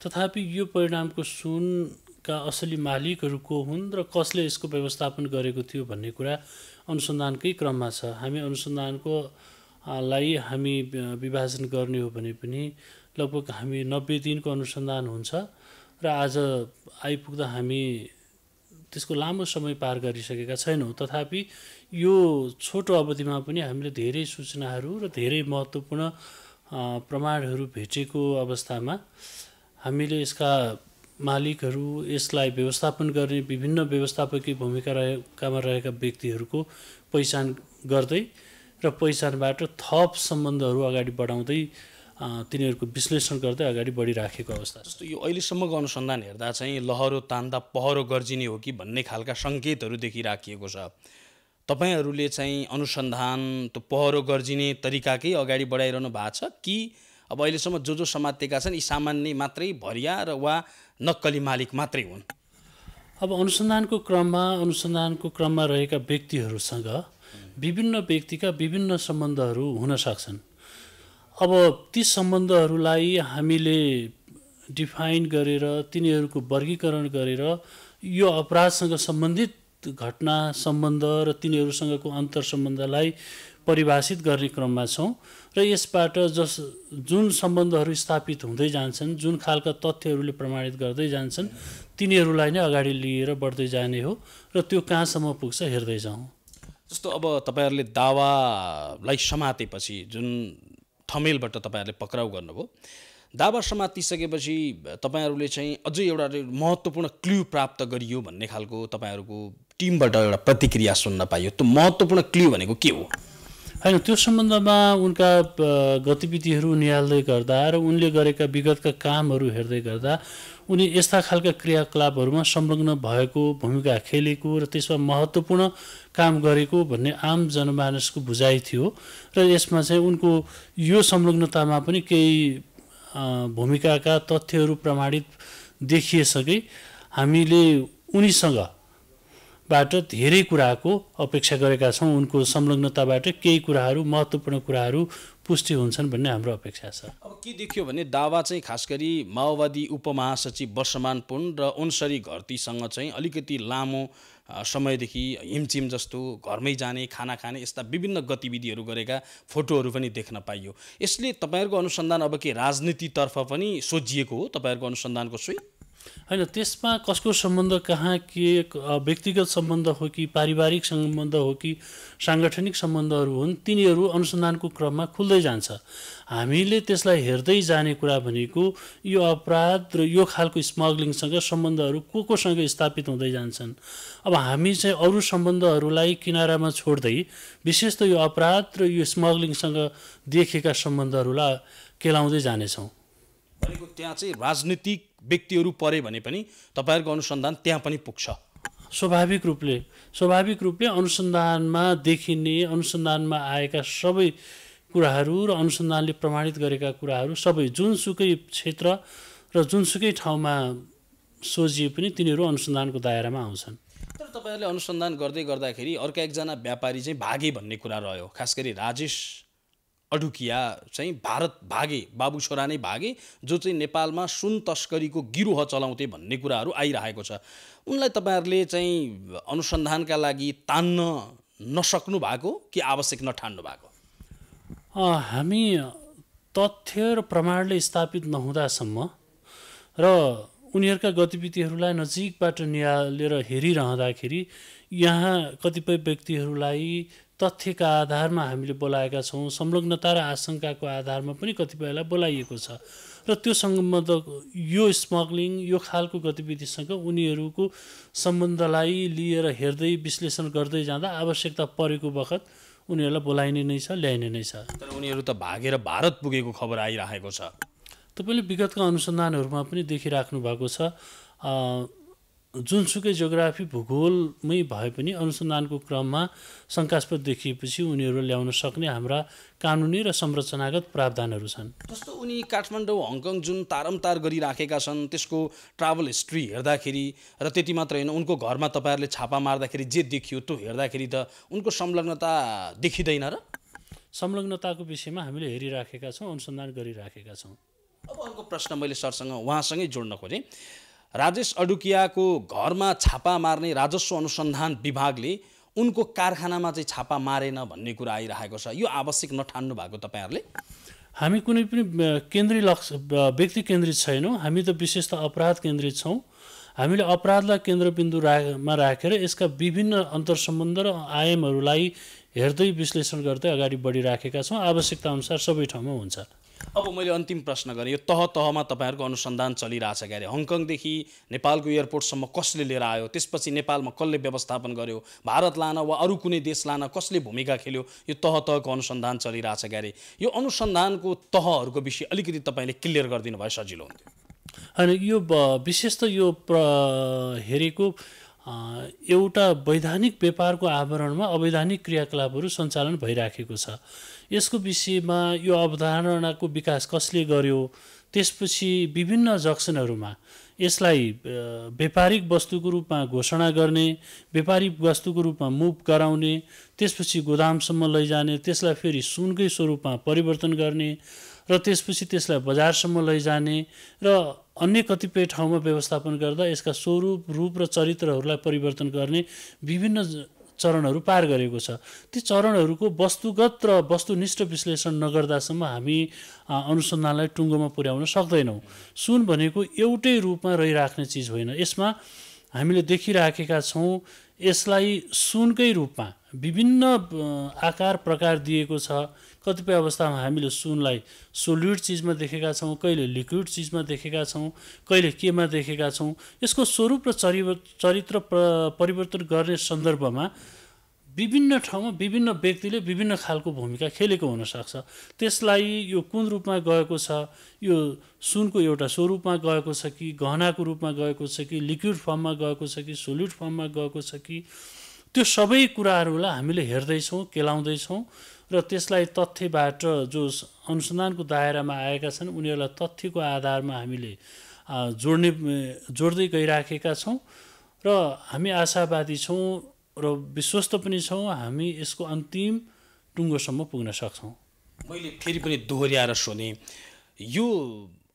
तथापि यो परिणामको सुनका असली मालिकहरू को हुन् र कसले यसको व्यवस्थापन गरेको थियो भन्ने कुरा अनुसन्धानकै क्रममा छ हामी अनुसन्धानको लाई हामी विभाजन गर्ने हो भने पनि लगभग हामी नब्बे दिनको अनुसन्धान हुन्छ र आज आइपुग्दा हामी त्यसको लामो समय पार गरिसकेका छैनौँ तथापि यो छोटो अवधिमा पनि हामीले धेरै सूचनाहरू र धेरै महत्त्वपूर्ण प्रमाणहरू भेटेको अवस्थामा हामीले यसका मालिकहरू यसलाई व्यवस्थापन गर्ने विभिन्न व्यवस्थापकीय भूमिका रहेकामा रहेका व्यक्तिहरूको पहिचान गर्दै र पहिचानबाट थप सम्बन्धहरू अगाडि बढाउँदै तिनीहरूको विश्लेषण गर्दै अगाडि बढिराखेको अवस्था जस्तो यो अहिलेसम्मको अनुसन्धान हेर्दा चाहिँ लहरो तान्दा पहरो गर्जिने हो कि भन्ने खालका सङ्केतहरू देखिराखिएको छ तपाईँहरूले चाहिँ अनुसन्धान त्यो पहरो गर्जिने तरिकाकै अगाडि बढाइरहनु भएको छ कि अब अहिलेसम्म जो जो समातेका छन् यी सामान्य मात्रै भरिया र वा नक्कली मालिक मात्रै हुन् अब अनुसन्धानको क्रममा अनुसन्धानको क्रममा रहेका व्यक्तिहरूसँग विभिन्न व्यक्तिका विभिन्न सम्बन्धहरू हुन सक्छन् अब ती सम्बन्धहरूलाई हामीले डिफाइन गरेर तिनीहरूको वर्गीकरण गरेर यो अपराधसँग सम्बन्धित घटना सम्बन्ध र तिनीहरूसँगको अन्तर सम्बन्धलाई परिभाषित गर्ने क्रममा छौँ र यसबाट जस जुन सम्बन्धहरू स्थापित हुँदै जान्छन् जुन खालका तथ्यहरूले प्रमाणित गर्दै जान्छन् तिनीहरूलाई नै अगाडि लिएर बढ्दै जाने हो र त्यो कहाँसम्म पुग्छ हेर्दै जाउँ जस्तो अब तपाईँहरूले दावालाई समातेपछि जुन थमेलबाट तपाईँहरूले पक्राउ गर्नुभयो दावा समातिसकेपछि तपाईँहरूले चाहिँ अझै एउटा महत्त्वपूर्ण क्लु प्राप्त गरियो भन्ने खालको तपाईँहरूको टिमबाट एउटा प्रतिक्रिया सुन्न पाइयो त्यो महत्त्वपूर्ण क्लु भनेको के हो होइन त्यो सम्बन्धमा उनका गतिविधिहरू निहाल्दै गर्दा र उनले गरेका विगतका कामहरू हेर्दै गर्दा उनी यस्ता खालका क्रियाकलापहरूमा संलग्न भएको भूमिका खेलेको र त्यसमा महत्त्वपूर्ण काम गरेको भन्ने आम जनमानसको बुझाइ थियो र यसमा चाहिँ उनको यो संलग्नतामा पनि केही भूमिकाका तथ्यहरू प्रमाणित देखिएसकै हामीले उनीसँग बाट धेरै कुराको अपेक्षा गरेका छौँ उनको संलग्नताबाट केही कुराहरू महत्त्वपूर्ण कुराहरू पुष्टि हुन्छन् भन्ने हाम्रो अपेक्षा छ अब के देखियो भने दावा चाहिँ खास गरी माओवादी उपमहासचिव वर्षमान पुन र उनसरी घरतीसँग चाहिँ अलिकति लामो समयदेखि हिमचिम जस्तो घरमै जाने खाना खाने यस्ता विभिन्न गतिविधिहरू गरेका फोटोहरू पनि देख्न पाइयो यसले तपाईँहरूको अनुसन्धान अब के राजनीतितर्फ पनि सोझिएको हो तपाईँहरूको अनुसन्धानको सोही होइन त्यसमा कसको सम्बन्ध कहाँ के व्यक्तिगत सम्बन्ध हो कि पारिवारिक सम्बन्ध हो कि साङ्गठनिक सम्बन्धहरू हुन् तिनीहरू अनुसन्धानको क्रममा खुल्दै जान्छ हामीले त्यसलाई हेर्दै जाने कुरा भनेको यो अपराध र यो खालको स्मग्लिङसँग सम्बन्धहरू को कोसँग स्थापित हुँदै जान्छन् अब हामी चाहिँ अरू सम्बन्धहरूलाई किनारामा छोड्दै विशेष त यो अपराध र यो स्मग्लिङसँग देखेका सम्बन्धहरूलाई केलाउँदै जानेछौँ भनेको त्यहाँ चाहिँ राजनीतिक व्यक्तिहरू परे भने पनि तपाईँहरूको अनुसन्धान त्यहाँ पनि पुग्छ स्वाभाविक रूपले स्वाभाविक रूपले अनुसन्धानमा देखिने अनुसन्धानमा आएका सबै कुराहरू र अनुसन्धानले प्रमाणित गरेका कुराहरू सबै जुनसुकै क्षेत्र र जुनसुकै ठाउँमा सोझिए पनि तिनीहरू अनुसन्धानको दायरामा आउँछन् तर तपाईँहरूले अनुसन्धान गर्दै गर्दाखेरि अर्का एकजना व्यापारी चाहिँ भागे भन्ने कुरा रह्यो खास गरी राजेश अडुकिया चाहिँ भारत भागे बाबु छोरा नै भागे जो चाहिँ नेपालमा सुन तस्करीको गिरोह चलाउँथे भन्ने कुराहरू आइरहेको छ उनलाई तपाईँहरूले चाहिँ अनुसन्धानका लागि तान्न नसक्नु भएको कि आवश्यक नठान्नु भएको हामी तथ्य र प्रमाणले स्थापित नहुँदासम्म र उनीहरूका गतिविधिहरूलाई नजिकबाट निहालेर हेरिरहँदाखेरि यहाँ कतिपय व्यक्तिहरूलाई तथ्यका आधारमा हामीले बोलाएका छौँ संलग्नता र आशंकाको आधारमा पनि कतिपयलाई बोलाइएको छ र त्यो सम्बन्ध यो स्मग्लिङ यो खालको गतिविधिसँग उनीहरूको सम्बन्धलाई लिएर हेर्दै विश्लेषण गर्दै जाँदा आवश्यकता परेको बखत उनीहरूलाई बोलाइने नै छ ल्याइने नै छ तर उनीहरू त भागेर भारत पुगेको खबर आइराखेको छ तपाईँले विगतका अनुसन्धानहरूमा पनि देखिराख्नु भएको छ जुनसुकै जियोग्राफी भूगोलमै भए पनि अनुसन्धानको क्रममा शङ्कास्पद देखिएपछि उनीहरू ल्याउन सक्ने हाम्रा कानुनी र संरचनागत प्रावधानहरू छन् जस्तो उनी काठमाडौँ हङकङ जुन तारमतार गरिराखेका छन् त्यसको ट्राभल हिस्ट्री हेर्दाखेरि र त्यति मात्र होइन उनको घरमा तपाईँहरूले छापा मार्दाखेरि जे देखियो त्यो हेर्दाखेरि त उनको संलग्नता देखिँदैन र संलग्नताको विषयमा हामीले हेरिराखेका छौँ अनुसन्धान गरिराखेका छौँ अब अर्को प्रश्न मैले सरसँग उहाँसँगै जोड्न खोजेँ राजेश अडुकियाको घरमा छापा मार्ने राजस्व अनुसन्धान विभागले उनको कारखानामा चाहिँ छापा मारेन भन्ने कुरा आइरहेको छ यो आवश्यक नठान्नु भएको तपाईँहरूले हामी कुनै पनि केन्द्रीय लक्ष्य व्यक्ति केन्द्रित छैनौँ हामी त विशेष त अपराध केन्द्रित छौँ हामीले अपराधलाई केन्द्रबिन्दु राखमा राखेर यसका विभिन्न अन्तरसम्बन्ध र आयामहरूलाई हेर्दै विश्लेषण गर्दै अगाडि बढिराखेका छौँ आवश्यकताअनुसार सबै ठाउँमा हुन्छ अब मैले अन्तिम प्रश्न गरेँ यो तह तहमा तपाईँहरूको अनुसन्धान चलिरहेछ क्या अरे हङकङदेखि नेपालको एयरपोर्टसम्म कसले लिएर आयो त्यसपछि नेपालमा कसले व्यवस्थापन गर्यो भारत लान वा अरू कुनै देश लान कसले भूमिका खेल्यो यो तह तहको अनुसन्धान चलिरहेछ क्या अरे यो अनुसन्धानको तहहरूको विषय अलिकति तपाईँले क्लियर गरिदिनु भयो सजिलो हुन्थ्यो होइन यो विशेष त यो हेरेको एउटा वैधानिक व्यापारको आवरणमा अवैधानिक क्रियाकलापहरू सञ्चालन भइराखेको छ यसको विषयमा यो अवधारणाको विकास कसले गर्यो त्यसपछि विभिन्न जक्सनहरूमा यसलाई व्यापारिक वस्तुको रूपमा घोषणा गर्ने व्यापारिक वस्तुको रूपमा मुभ गराउने त्यसपछि गोदामसम्म लैजाने त्यसलाई फेरि सुनकै स्वरूपमा परिवर्तन गर्ने र त्यसपछि त्यसलाई बजारसम्म लैजाने र अन्य कतिपय ठाउँमा व्यवस्थापन गर्दा यसका स्वरूप रूप र चरित्रहरूलाई परिवर्तन गर्ने विभिन्न चरणहरू पार गरेको छ ती चरणहरूको वस्तुगत र वस्तुनिष्ठ विश्लेषण नगर्दासम्म हामी अनुसन्धानलाई टुङ्गोमा पुर्याउन सक्दैनौँ सुन भनेको एउटै रूपमा रहिराख्ने चिज होइन यसमा हामीले देखिराखेका छौँ यसलाई सुनकै रूपमा विभिन्न आकार प्रकार दिएको छ कतिपय अवस्थामा हामीले सुनलाई सोल्युड चिजमा देखेका छौँ कहिले लिक्विड चिजमा देखेका छौँ कहिले केमा देखेका छौँ यसको स्वरूप र चरि चरित्र परिवर्तन गर्ने सन्दर्भमा विभिन्न ठाउँमा विभिन्न व्यक्तिले विभिन्न खालको भूमिका खेलेको हुनसक्छ त्यसलाई यो कुन रूपमा गएको छ यो सुनको एउटा स्वरूपमा गएको छ कि गहनाको रूपमा गएको छ कि लिक्विड फर्ममा गएको छ कि सोल्युड फर्ममा गएको छ कि त्यो सबै कुराहरूलाई हामीले हेर्दैछौँ केलाउँदैछौँ र त्यसलाई तथ्यबाट जो अनुसन्धानको दायरामा आएका छन् उनीहरूलाई तथ्यको आधारमा हामीले जोड्ने जोड्दै गइराखेका छौँ र हामी आशावादी छौँ र विश्वस्त पनि छौँ हामी यसको अन्तिम टुङ्गोसम्म पुग्न सक्छौँ मैले फेरि पनि दोहोऱ्याएर सोधेँ यो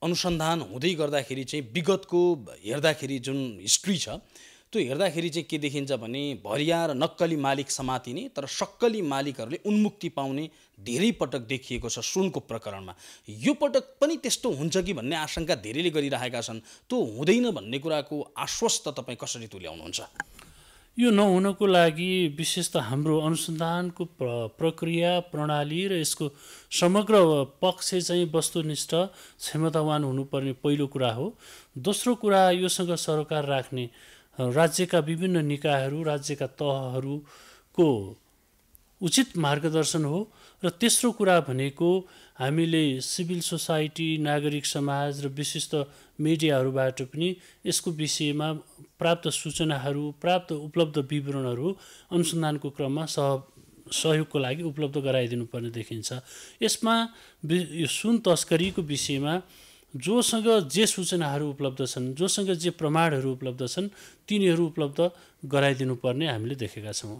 अनुसन्धान हुँदै गर्दाखेरि चाहिँ विगतको हेर्दाखेरि जुन हिस्ट्री छ त्यो हेर्दाखेरि चाहिँ के देखिन्छ भने भरिया र नक्कली मालिक समातिने तर सक्कली मालिकहरूले उन्मुक्ति पाउने धेरै पटक देखिएको छ सुनको प्रकरणमा यो पटक पनि त्यस्तो हुन्छ कि भन्ने आशंका धेरैले गरिरहेका छन् त्यो हुँदैन भन्ने कुराको आश्वस्त तपाईँ कसरी तुल्याउनुहुन्छ यो नहुनको लागि विशेष त हाम्रो अनुसन्धानको प्र प्रक्रिया प्रणाली र यसको समग्र पक्ष चाहिँ वस्तुनिष्ठ क्षमतावान हुनुपर्ने पहिलो कुरा हो दोस्रो कुरा योसँग सरकार राख्ने राज्यका विभिन्न निकायहरू राज्यका तहहरूको उचित मार्गदर्शन हो र तेस्रो कुरा भनेको हामीले सिभिल सोसाइटी नागरिक समाज र विशिष्ट मिडियाहरूबाट पनि यसको विषयमा प्राप्त सूचनाहरू प्राप्त उपलब्ध विवरणहरू अनुसन्धानको क्रममा सह सहयोगको लागि उपलब्ध गराइदिनु पर्ने देखिन्छ यसमा सुन तस्करीको विषयमा जोसँग जे सूचनाहरू उपलब्ध छन् जोसँग जे प्रमाणहरू उपलब्ध छन् तिनीहरू उपलब्ध गराइदिनुपर्ने हामीले देखेका छौँ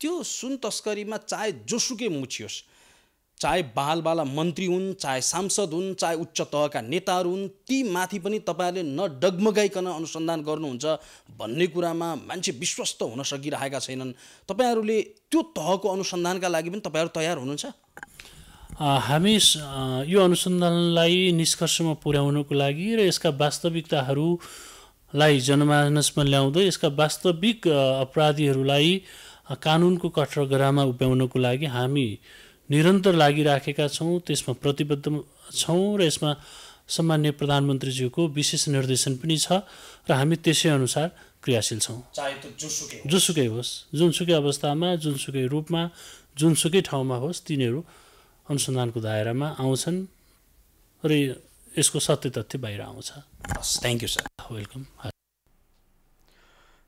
त्यो सुन तस्करीमा चाहे जोसुकै मुछियोस् चाहे बालबाला मन्त्री हुन् चाहे सांसद हुन् चाहे उच्च तहका नेताहरू हुन् ती माथि पनि तपाईँहरूले न डगमगाइकन अनुसन्धान गर्नुहुन्छ भन्ने कुरामा मान्छे विश्वस्त हुन सकिरहेका छैनन् तपाईँहरूले त्यो तहको अनुसन्धानका लागि पनि तपाईँहरू तयार हुनुहुन्छ हामी यो अनुसन्धानलाई निष्कर्षमा पुर्याउनको लागि र यसका वास्तविकताहरूलाई जनमानसमा ल्याउँदै यसका वास्तविक अपराधीहरूलाई कानुनको कठरगरामा उभ्याउनको लागि हामी निरन्तर लागिराखेका छौँ त्यसमा प्रतिबद्ध छौँ र यसमा सम्मान्य प्रधानमन्त्रीज्यूको विशेष निर्देशन पनि छ र हामी त्यसै अनुसार क्रियाशील छौँ जुनसुकै होस् जुनसुकै अवस्थामा जुनसुकै रूपमा जुनसुकै ठाउँमा होस् तिनीहरू अनुसन्धानको दायरामा आउँछन् र यसको सत्य तथ्य बाहिर आउँछ हस् थ्याङ्क यू सर वेलकम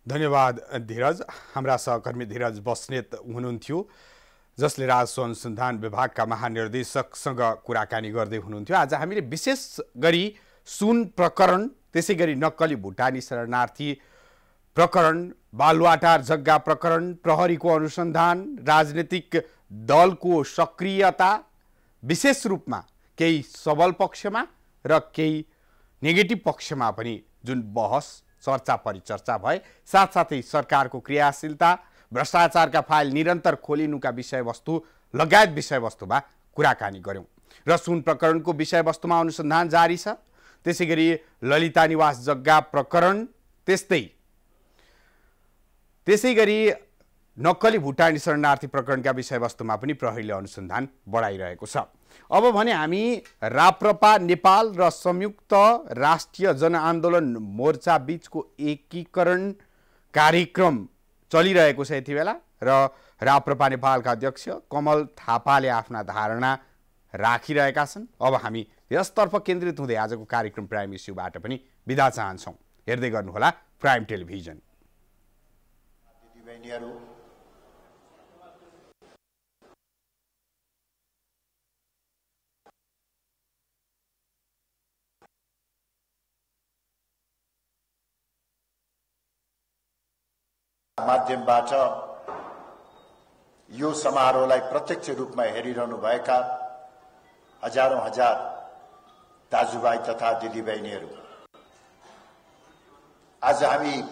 धन्यवाद धीरज हाम्रा सहकर्मी धीरज बस्नेत हुनुहुन्थ्यो जसले राजस्व अनुसन्धान विभागका महानिर्देशकसँग कुराकानी गर्दै हुनुहुन्थ्यो आज हामीले विशेष गरी सुन प्रकरण त्यसै गरी नक्कली भुटानी शरणार्थी प्रकरण बालुवाटार जग्गा प्रकरण प्रहरीको अनुसन्धान राजनैतिक दलको सक्रियता विशेष रूपमा केही सबल पक्षमा र केही नेगेटिभ पक्षमा पनि जुन बहस चर्चा परिचर्चा भए साथसाथै सरकारको क्रियाशीलता भ्रष्टाचारका फाइल निरन्तर खोलिनुका विषयवस्तु लगायत विषयवस्तुमा कुराकानी गऱ्यौँ र सुन प्रकरणको विषयवस्तुमा अनुसन्धान जारी छ त्यसै गरी ललिता निवास जग्गा प्रकरण त्यस्तै त्यसै गरी नक्कली भुटानी शरणार्थी प्रकरणका विषयवस्तुमा पनि प्रहरीले अनुसन्धान बढाइरहेको छ अब भने हामी राप्रपा नेपाल र संयुक्त राष्ट्रिय जनआन्दोलन मोर्चा बिचको एकीकरण कार्यक्रम चलिरहेको छ यति बेला र राप्रपा नेपालका अध्यक्ष कमल थापाले आफ्ना धारणा राखिरहेका छन् अब हामी यसतर्फ केन्द्रित हुँदै आजको कार्यक्रम प्राइम इस्युबाट पनि बिदा चाहन्छौँ हेर्दै गर्नुहोला प्राइम टेलिभिजन माध्यमबाट यो समारोह प्रत्यक्ष रूप में हि रूपमा हेरिरहनुभएका हजारों हजार दाजू भाई तथा दीदी बहनी आज हामी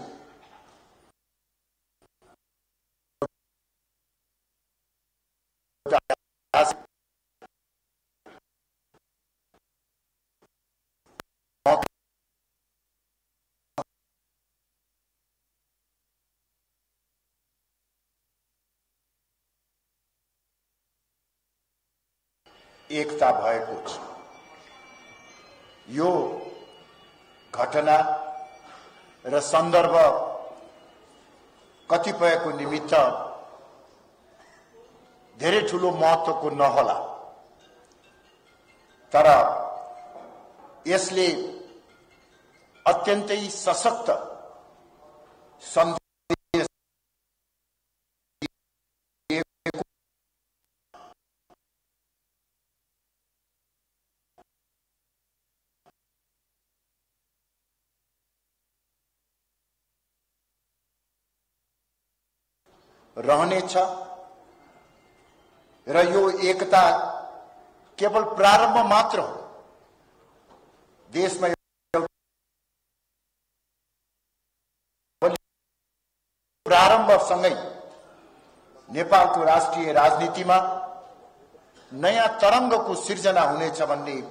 एकता भएको छ यो घटना र सन्दर्भ कतिपयको निमित्त धेरै ठुलो महत्त्वको नहोला तर यसले अत्यन्तै सशक्त सन्देश रहने रो एकता केवल प्रारंभ मात्र हो संग राष्ट्रीय राजनीति में नया तरंग को सृजना होने भाई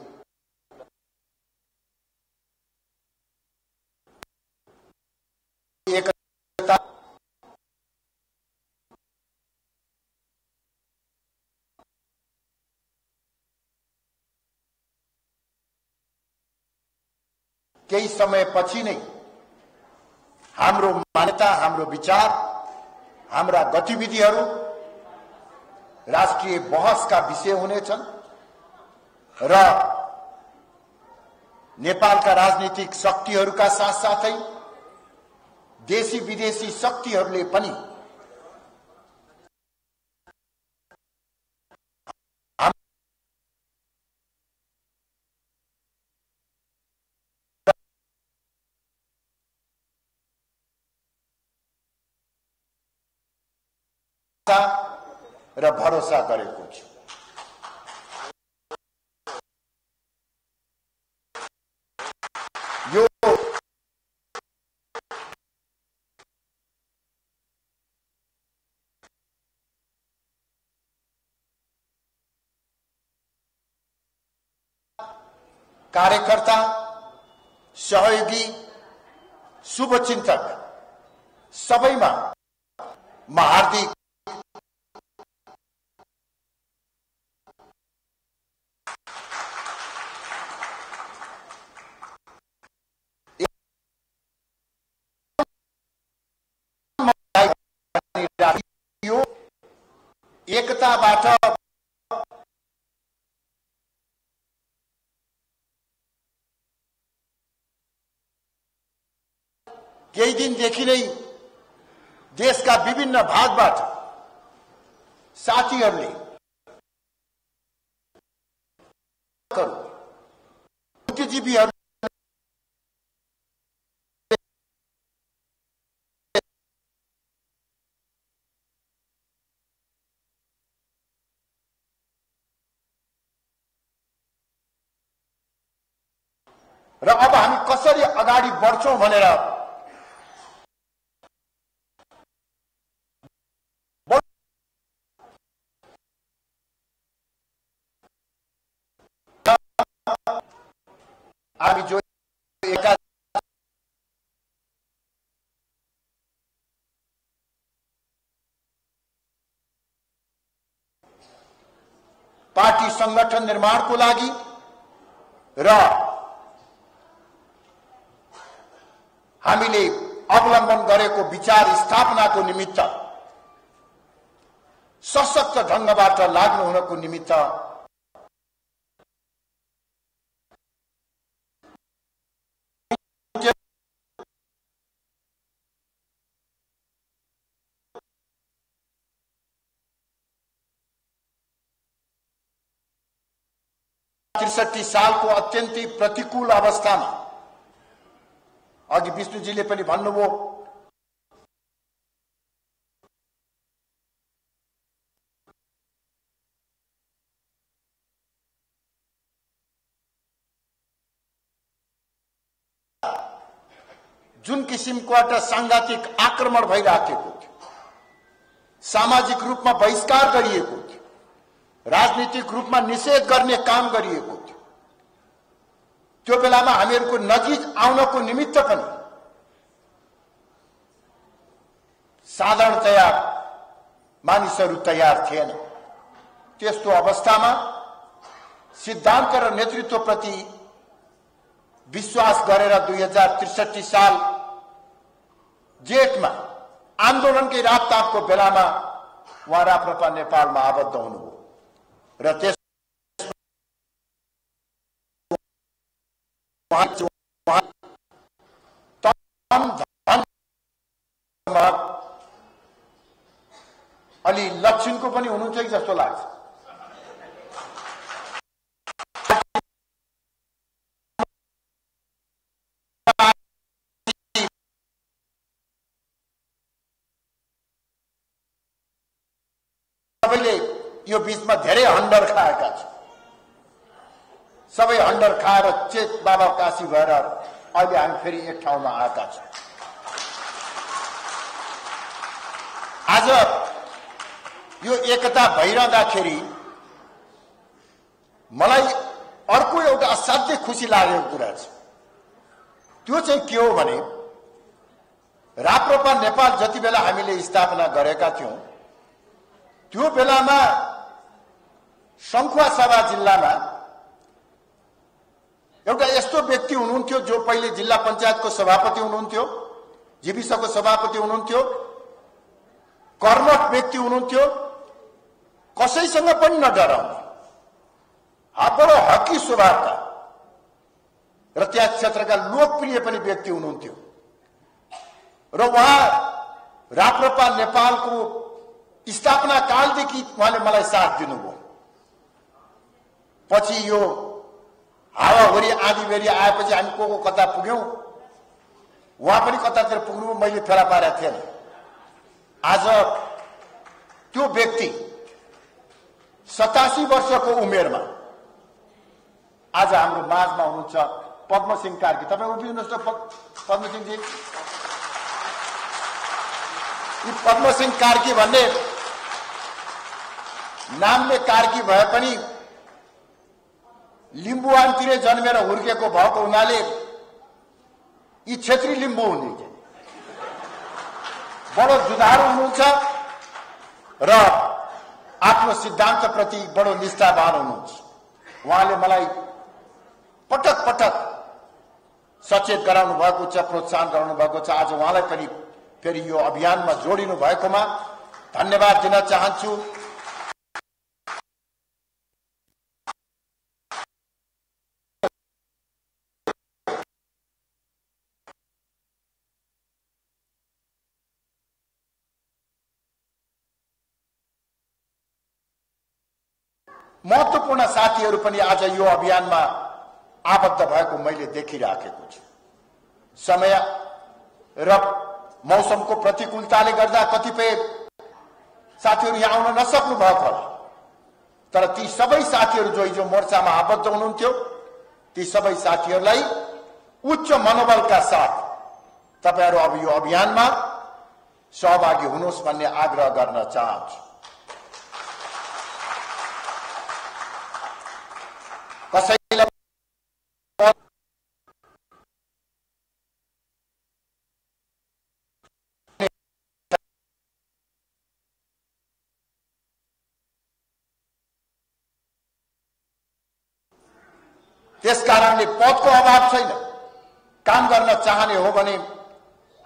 केही समयपछि नै हाम्रो मान्यता हाम्रो विचार हाम्रा गतिविधिहरू राष्ट्रिय बहसका विषय हुनेछन् र नेपालका राजनीतिक शक्तिहरूका साथसाथै देशी विदेशी शक्तिहरूले पनि र भरोसा गरेको छु यो कार्यकर्ता सहयोगी शुभचिन्तक सबैमा में हार्दिक सत्ता दिन केही नहीं देश का विभिन्न भागबाट साथीहरूले बुद्धिजीवीहरू र अब हम कसरी अगाड़ी बढ़ जो पार्टी संगठन निर्माण को हमी अवलंबन गरेको विचार को निमित्त सशक्त ढङ्गबाट लाग्नु हुनको निमित्त त्रिसठी को अत्यंत प्रतिकूल में अघि विष्णुजीले पनि भन्नुभयो जुन किसिमको एउटा साङ्घातिक आक्रमण भइराखेको थियो सामाजिक रूपमा बहिष्कार गरिएको थियो राजनीतिक रूपमा निषेध गर्ने काम गरिएको थियो हमीर को नजीक नजिक को निमित्त पनि साधारणतया मानिसहरू तयार थिएन त्यस्तो अवस्था सिद्धांत रेतृत्व प्रति विश्वास करें दुई हजार त्रिसठी साल जेठ में रापताप को बेला में वहां राप्रपा नेपाल आबद्ध हो रहा अलि लक्ष्मीको पनि हुनुहुन्छ कि जस्तो लाग्छ तपाईँले यो बिचमा धेरै हन्डर खाएका छन् सबै हन्डर खाएर चेत बाबा काशी भएर अहिले हामी फेरि एक ठाउँमा आएका छौँ आज यो एकता भइरहँदाखेरि मलाई अर्को एउटा असाध्यै खुसी लागेको कुरा छ त्यो चाहिँ के हो भने राप्रपा नेपाल जति बेला हामीले स्थापना गरेका थियौँ त्यो बेलामा सङ्खुवा सभा जिल्लामा एउटा यस्तो व्यक्ति हुनुहुन्थ्यो जो पहिले जिल्ला पञ्चायतको सभापति हुनुहुन्थ्यो जीविसको सभापति हुनुहुन्थ्यो कर्मठ व्यक्ति हुनुहुन्थ्यो कसैसँग पनि नडराउने हाम्रो हकी स्वभावका र त्यहाँ क्षेत्रका लोकप्रिय पनि व्यक्ति हुनुहुन्थ्यो र उहाँ राप्रपा नेपालको स्थापना कालदेखि उहाँले मलाई साथ दिनुभयो पछि यो हावाहुरी आँधीबेरी आएपछि हामी को को कता पुग्यौँ उहाँ पनि कतातिर पुग्नु मैले फेला पारेको थिएन आज त्यो व्यक्ति सतासी वर्षको उमेरमा आज हाम्रो माझमा हुनुहुन्छ पद्मसिंह कार्की तपाईँ उभिनुहोस् त पद्मसिंहजी यी पद्मसिंह कार्की भन्ने नामले कार्की भए पनि लिम्बुवानतिरै जन्मेर हुर्केको भएको हुनाले यी क्षेत्री लिम्बु हुने बडो जुधार हुनुहुन्छ र आफ्नो सिद्धान्तप्रति बडो निष्ठावान हुनुहुन्छ उहाँले मलाई पटक पटक सचेत गराउनु भएको छ प्रोत्साहन गराउनु भएको छ आज उहाँलाई पनि फेरि यो अभियानमा जोडिनु भएकोमा धन्यवाद दिन चाहन्छु महत्त्वपूर्ण साथीहरू पनि आज यो अभियानमा आबद्ध भएको मैले देखिराखेको छु समय र मौसमको प्रतिकूलताले गर्दा कतिपय साथीहरू यहाँ आउन नसक्नु भएको होला तर ती सबै साथीहरू जो हिजो मोर्चामा आबद्ध हुनुहुन्थ्यो ती सबै साथीहरूलाई उच्च मनोबलका साथ तपाईँहरू अब यो अभियानमा सहभागी हुनुहोस् भन्ने आग्रह गर्न चाहन्छु कारणले पदको अभाव छैन काम गर्न चाहने हो भने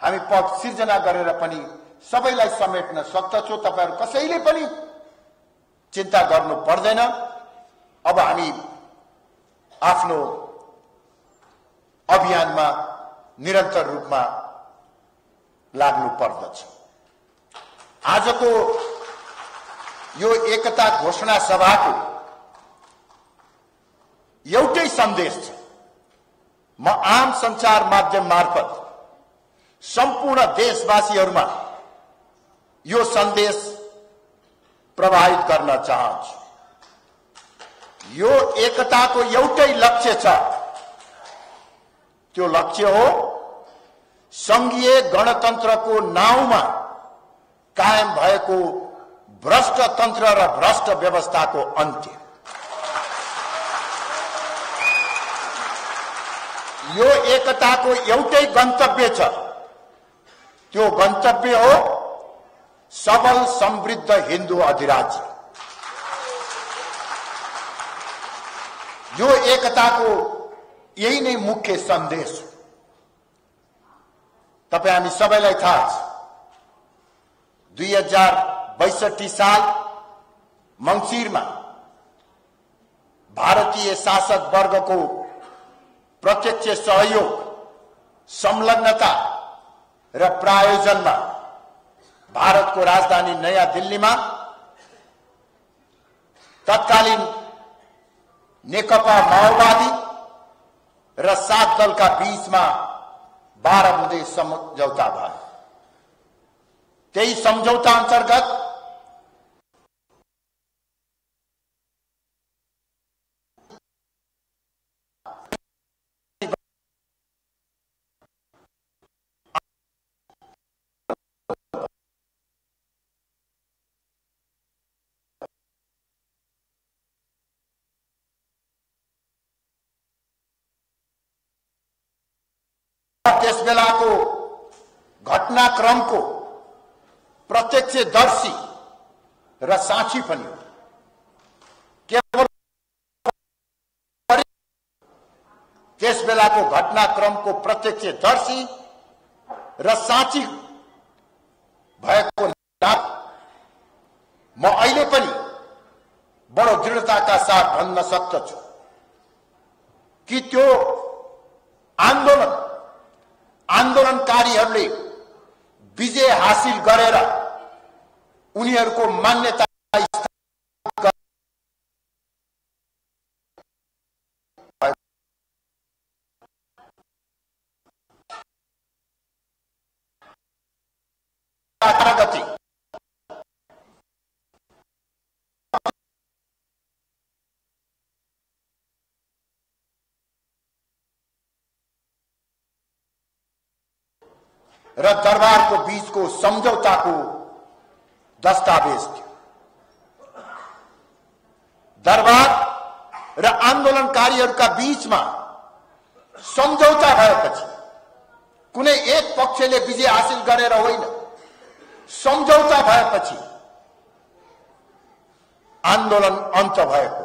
हामी पद सिर्जना गरेर पनि सबैलाई समेट्न सक्दछौँ तपाईँहरू कसैले पनि चिन्ता गर्नु पर्दैन अब हामी आफ्नो अभियानमा निरन्तर रूपमा लाग्नु पर्दछ आजको यो एकता घोषणा सभाको एउटै सन्देश म आम संचार मध्यम मार्फत संपूर्ण देशवासी यो संदेश प्रभावित करना चाहिए यो को एवट लक्ष्य त्यो लक्ष्य हो को नाव में कायम भएको भ्रष्ट तंत्र र व्यवस्था को अंत्य यो एकताको एउटै गन्तव्य छ त्यो गन्तव्य हो सबल समृद्ध हिन्दू अधिराज्य यो एकताको यही नै मुख्य सन्देश हो तपाईँ हामी सबैलाई थाहा छ दुई हजार बैसठी साल मङ्सिरमा भारतीय शासक वर्गको प्रत्यक्ष सहयोग संलग्नता र प्रायोजनमा भारतको राजधानी नयाँ दिल्लीमा तत्कालीन नेकपा माओवादी र सात दलका बीचमा बाह्र बुधे सम्झौता भयो त्यही सम्झौता अन्तर्गत त्यसबेलाको घटनाक्रमको प्रत्यक्षदर्शी र साक्षी पनि हो केवल त्यसबेलाको घटनाक्रमको प्रत्यक्षदर्शी र साक्षी भएको म अहिले पनि बडो दृढताका साथ भन्न सक्दछु कि त्यो आन्दोलन आन्दोलनकारीहरूले विजय हासिल गरेर उनीहरूको मान्यता र को समझौता को दस्तावेज थियो दरबार र बीच में समझौता भएपछि कुनै एक ने विजय हासिल कर होइन सम्झौता भएपछि आन्दोलन अन्त